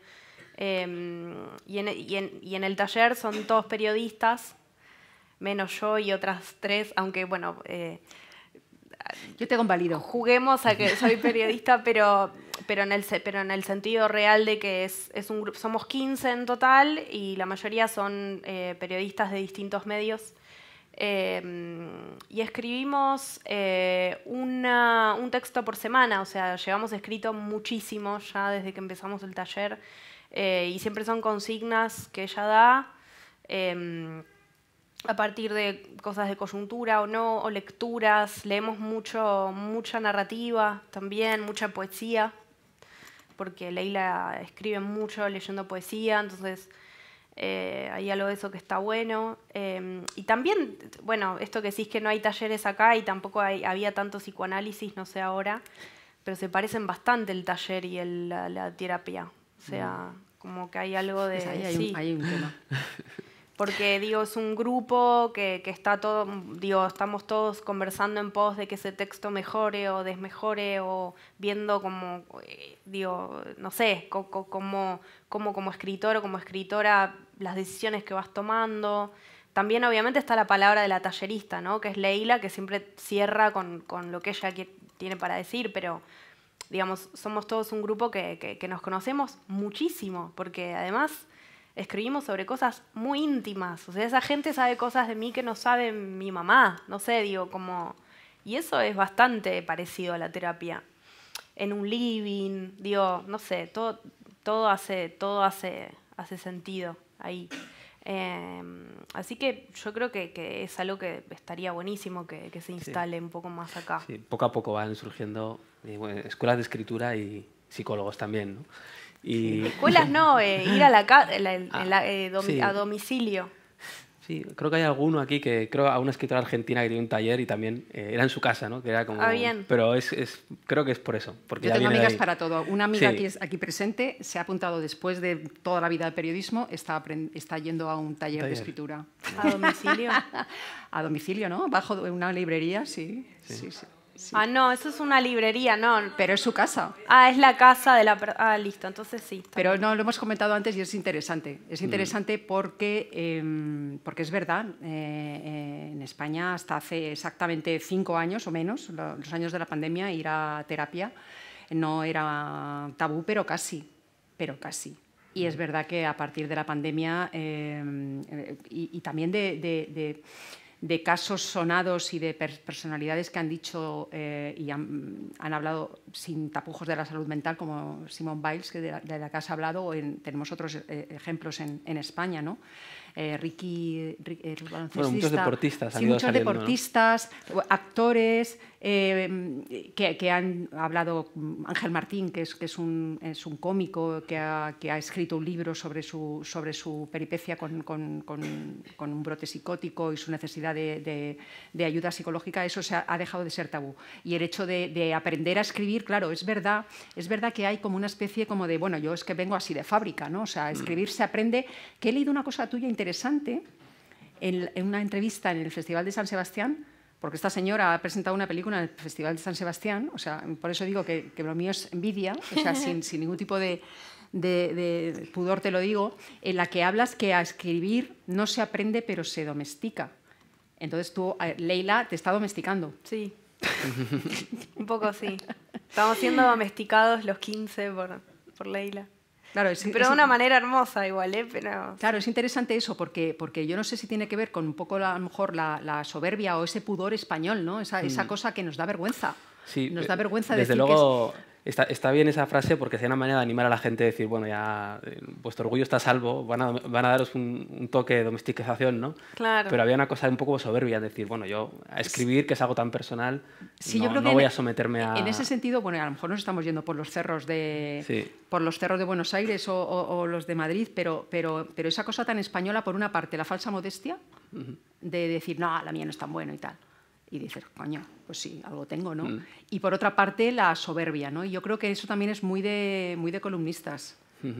Speaker 5: Em, y, en, y, en, el taller son todos periodistas, menos yo y otras tres, aunque bueno... Eh,
Speaker 4: yo te convalido.
Speaker 5: Juguemos a que soy periodista, pero pero, en el, pero en el sentido real de que es, un somos 15 en total y la mayoría son eh, periodistas de distintos medios. Em, y escribimos eh, un texto por semana, o sea, llevamos escrito muchísimo ya desde que empezamos el taller eh, y siempre son consignas que ella da em, a partir de cosas de coyuntura o no, o lecturas, leemos mucho, mucha narrativa también, mucha poesía porque Leila escribe mucho leyendo poesía, entonces eh, hay algo de eso que está bueno. Em, y también, bueno, esto que decís que no hay talleres acá y tampoco hay, había tanto psicoanálisis, no sé ahora, pero se parecen bastante el taller y la, terapia. O sea, mm. como que hay algo de... ahí hay, un, hay un tema. porque digo, es un grupo que, está todo, digo, estamos todos conversando en pos de que ese texto mejore o desmejore o viendo como, eh, digo, no sé, como, como, como escritor o como escritora las decisiones que vas tomando. También obviamente está la palabra de la tallerista, ¿no? Que es Leila, que siempre cierra con, lo que ella tiene para decir, pero digamos, somos todos un grupo que nos conocemos muchísimo, porque además escribimos sobre cosas muy íntimas. O sea, esa gente sabe cosas de mí que no sabe mi mamá. No sé, digo, como... Y eso es bastante parecido a la terapia. En un living, digo, no sé, todo, todo, hace, todo hace, hace sentido ahí. Em, así que yo creo que, es algo que estaría buenísimo que, se instale un poco más acá. Sí,
Speaker 3: poco a poco van surgiendo eh, escuelas de escritura y psicólogos también. ¿no? Escuelas
Speaker 5: no, eh, ir a la, ah, eh, a
Speaker 4: domicilio.
Speaker 3: Sí, creo que hay alguno aquí que creo a una escritora argentina que tiene un taller y también eh, era en su casa, ¿no? Que era como, ah, bien. Pero es, creo que es por eso. Porque Yo tengo amigas para todo. Una amiga que
Speaker 4: es aquí presente se ha apuntado después de toda la vida de periodismo, está, está yendo a un taller, taller. de escritura. A domicilio. a domicilio, ¿no? Bajo una librería, sí. sí. sí
Speaker 5: Ah, no, eso es una librería, no.
Speaker 4: Pero es su casa.
Speaker 5: Ah, es la casa de la... Ah, listo, entonces sí.
Speaker 4: Pero no, lo hemos comentado antes y es interesante. Es mm. interesante porque, em, porque es verdad, eh, en España hasta hace exactamente cinco años o menos, los años de la pandemia, ir a terapia no era tabú, pero casi, pero casi. Y es mm. verdad que a partir de la pandemia em, eh, y, también de de casos sonados y de personalidades que han dicho eh, y han, hablado sin tapujos de la salud mental, como Simón Biles, que de la, que has hablado, o tenemos otros eh, ejemplos en, en, España, ¿no? Eh, Ricky, muchos deportistas, muchos deportistas, actores, eh, que, han hablado Ángel Martín, que es, que es, un, cómico que ha, escrito un libro sobre su, sobre su peripecia con, un brote psicótico y su necesidad de, ayuda psicológica, eso se ha, dejado de ser tabú. Y el hecho de, aprender a escribir, claro, es verdad, es verdad que hay como una especie como de, bueno, yo es que vengo así de fábrica, ¿no? O sea, mm. escribir se aprende, que he leído una cosa tuya interesante en una entrevista en el Festival de San Sebastián, porque esta señora ha presentado una película en el Festival de San Sebastián, o sea, por eso digo que, lo mío es envidia, o sea, sin, ningún tipo de, pudor te lo digo, en la que hablas que a escribir no se aprende, pero se domestica. Entonces tú, eh, Leila, te está domesticando. Sí.
Speaker 5: Un poco sí. Estamos siendo domesticados los 15 por Leila.
Speaker 4: Claro, es, pero de una
Speaker 5: manera hermosa igual, ¿eh?
Speaker 4: Claro, es interesante eso, porque, porque yo no sé si tiene que ver con un poco, a lo mejor, la, soberbia o ese pudor español, ¿no? Esa, esa mm. cosa que nos da vergüenza.
Speaker 3: nos eh, da vergüenza desde decir luego, que es... Está, está, bien esa frase porque es una manera de animar a la gente a decir, bueno, ya eh, vuestro orgullo está salvo, van a, van a daros un, toque de domesticación, ¿no? Claro. Pero había una cosa un poco soberbia, decir, bueno, yo a escribir, que es algo tan personal, no, yo voy a someterme e, a... En ese
Speaker 4: sentido, bueno, a lo mejor nos estamos yendo por los cerros de, por los cerros de Buenos Aires o, o, los de Madrid, pero, pero, pero esa cosa tan española, por una parte, la falsa modestia, de decir, no, la mía no es tan bueno y tal y dices, coño, pues sí, algo tengo, ¿no? Mm. Y por otra parte, la soberbia, ¿no? Y yo creo que eso también es muy de, muy de columnistas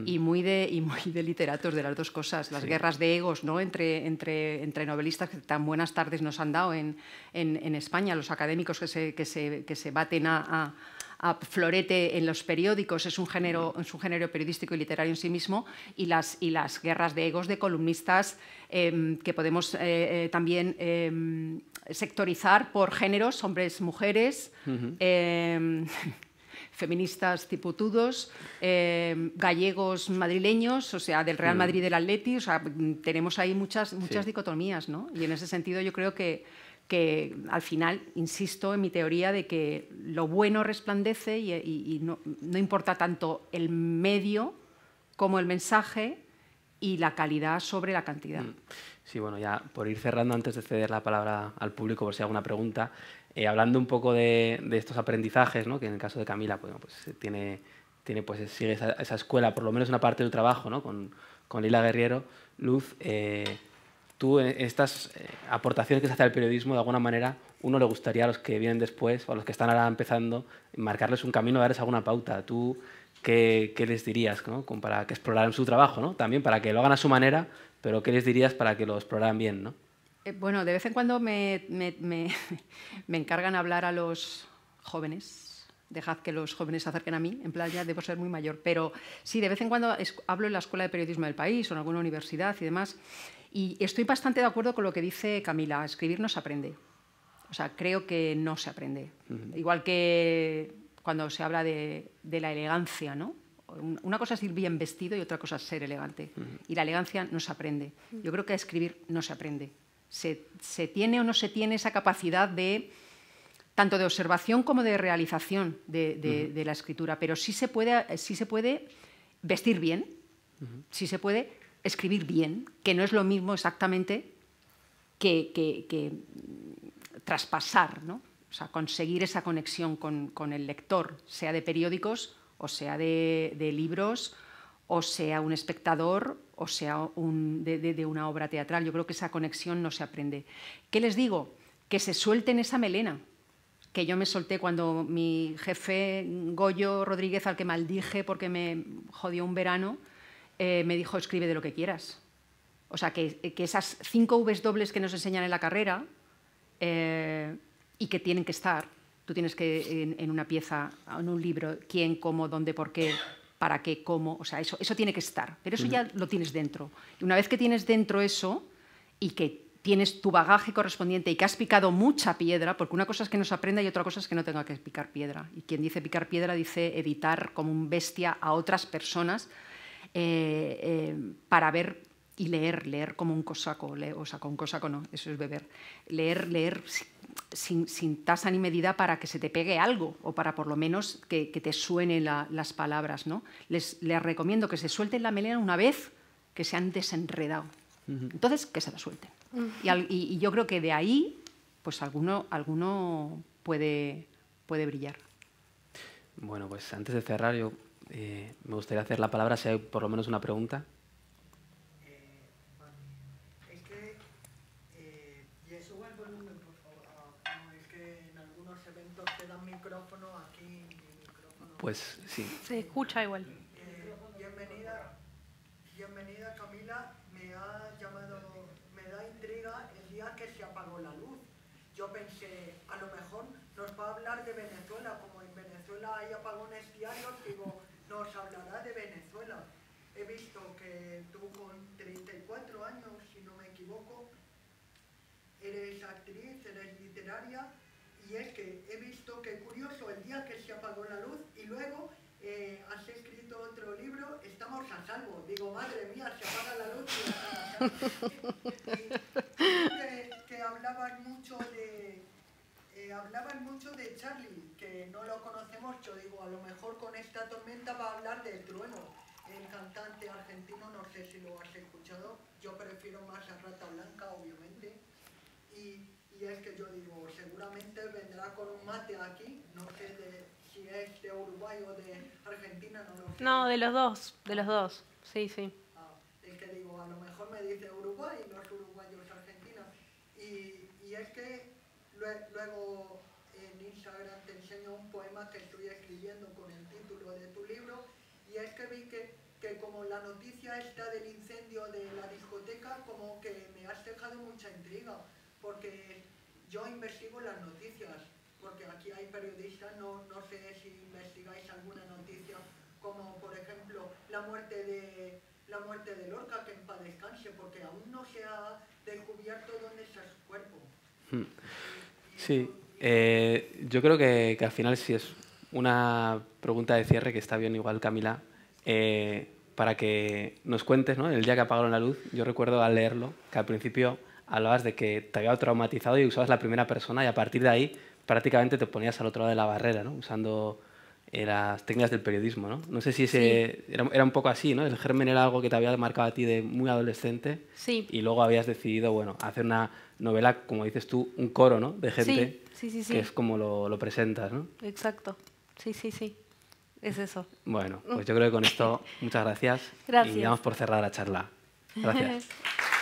Speaker 4: y muy de, de literatos, de las dos cosas, las guerras de egos, ¿no? Entre, entre, entre novelistas que tan buenas tardes nos han dado en, en, España, los académicos que se, que se, que baten a florete en los periódicos, es un género, género periodístico y literario en sí mismo, y las, y las guerras de egos de columnistas em, que podemos eh, eh, también em, sectorizar por géneros, hombres, mujeres. Em, feministas tiputudos, gallegos madrileños, o sea, del Real mm. Madrid del Atleti, tenemos ahí muchas, muchas dicotomías, ¿no? Y en ese sentido yo creo que, que al final, insisto en mi teoría de que lo bueno resplandece y, no, no, importa tanto el medio como el mensaje y la calidad sobre la cantidad.
Speaker 3: Mm. Sí, bueno, ya por ir cerrando, antes de ceder la palabra al público por si hay alguna pregunta, eh, hablando un poco de, estos aprendizajes, ¿no? que en el caso de Camila pues, eh, tiene, tiene, pues, sigue esa, escuela, por lo menos una parte del trabajo ¿no? con, con Lila Guerriero, Luz. Eh, tú, en eh, estas eh, aportaciones que se hace al periodismo, de alguna manera, uno le gustaría a los que vienen después o a los que están ahora empezando, marcarles un camino, darles alguna pauta. ¿Tú qué, les dirías para que exploraran su trabajo? ¿no? También para que lo hagan a su manera, pero ¿qué les dirías para que lo exploraran bien?
Speaker 4: Eh, bueno, de vez en cuando me, me encargan hablar a los jóvenes dejad que los jóvenes se acerquen a mí, en plan ya debo ser muy mayor, pero sí, de vez en cuando hablo en la Escuela de Periodismo del país o en alguna universidad y demás, y estoy bastante de acuerdo con lo que dice Camila, escribir no se aprende. O sea, creo que no se aprende. Igual que cuando se habla de, la elegancia, ¿no? Una cosa es ir bien vestido y otra cosa es ser elegante. Y la elegancia no se aprende. Yo creo que escribir no se aprende. Se, tiene o no se tiene esa capacidad de tanto de observación como de realización de, de la escritura, pero sí se puede, sí se puede vestir bien, sí se puede escribir bien, que no es lo mismo exactamente que, traspasar, ¿no? o sea, conseguir esa conexión con, el lector, sea de periódicos o sea de, libros o sea un espectador o sea de, de, una obra teatral. Yo creo que esa conexión no se aprende. ¿Qué les digo? Que se suelten esa melena, que yo me solté cuando mi jefe Goyo Rodríguez, al que maldije porque me jodió un verano, eh, me dijo, escribe de lo que quieras. O sea, que, esas cinco Vs dobles que nos enseñan en la carrera eh, y que tienen que estar, tú tienes que en, una pieza, en un libro, quién, cómo, dónde, por qué, para qué, cómo, o sea, eso, eso tiene que estar, pero eso ya lo tienes dentro. Y una vez que tienes dentro eso y que tienes tu bagaje correspondiente y que has picado mucha piedra, porque una cosa es que nos aprenda y otra cosa es que no tenga que picar piedra. Y quien dice picar piedra dice evitar como un bestia a otras personas eh, eh, para ver y leer, leer como un cosaco, o sea, con cosaco no, eso es beber, leer, leer sin, tasa ni medida para que se te pegue algo o para por lo menos que, te suenen las palabras, ¿no? Les, recomiendo que se suelten la melena una vez que se han desenredado. Entonces, que se la suelten. y, yo creo que de ahí, pues alguno, alguno puede, puede brillar.
Speaker 3: Bueno, pues antes de cerrar, yo eh, me gustaría hacer la palabra si hay por lo menos una pregunta. Eh,
Speaker 6: eh,
Speaker 5: pues sí. Se escucha igual.
Speaker 6: bienvenida, bienvenida Camila. Me ha llamado, me da intriga el día que se apagó la luz. Yo pensé, a lo mejor nos va a hablar de Venezuela, como en Venezuela hay apagones diarios, digo, nos hablará de Venezuela. He visto que tú con 34 años, si no me equivoco, eres actriz, eres literaria, y es que he visto que curioso el día que se apagó la luz y luego eh, has escrito otro libro, Estamos a salvo. Digo, madre mía, se apaga la luz hablaban mucho de Charlie, que no lo conocemos, yo digo, a lo mejor con esta tormenta va a hablar del trueno. El cantante argentino, no sé si lo has escuchado, yo prefiero más a Rata Blanca, obviamente. Y, es que yo digo, seguramente vendrá con un mate aquí, no sé si es de Uruguay o de Argentina, no lo sé.
Speaker 5: No, de los dos, de los dos, sí, sí.
Speaker 6: Luego en eh, Instagram te enseño un poema que estoy escribiendo con el título de tu libro y es que vi que, como la noticia está del incendio de la discoteca, como que me has dejado mucha intriga, porque yo investigo las noticias, porque aquí hay periodistas, no, sé si investigáis alguna noticia, como por ejemplo la muerte de, la muerte de Lorca, que en paz descanse, porque
Speaker 3: aún no se ha descubierto dónde está su cuerpo. Hmm. Sí, eh, yo creo que, al final sí es una pregunta de cierre que está bien igual, Camila, eh, para que nos cuentes, ¿no? El día que apagaron la luz, yo recuerdo al leerlo que al principio hablabas de que te había traumatizado y usabas la primera persona y a partir de ahí prácticamente te ponías al otro lado de la barrera, ¿no? Usando eh, las técnicas del periodismo, ¿no? No sé si era, era, un poco así, ¿no? El germen era algo que te había marcado a ti de muy adolescente sí. y luego habías decidido, bueno, hacer una novela, como dices tú, un coro, ¿no? De gente que es como lo, presentas, ¿no?
Speaker 5: Exacto. Sí, sí, sí. Es eso.
Speaker 3: Bueno, mm. pues yo creo que con esto, muchas gracias. Gracias. Y damos por cerrar la charla. Gracias.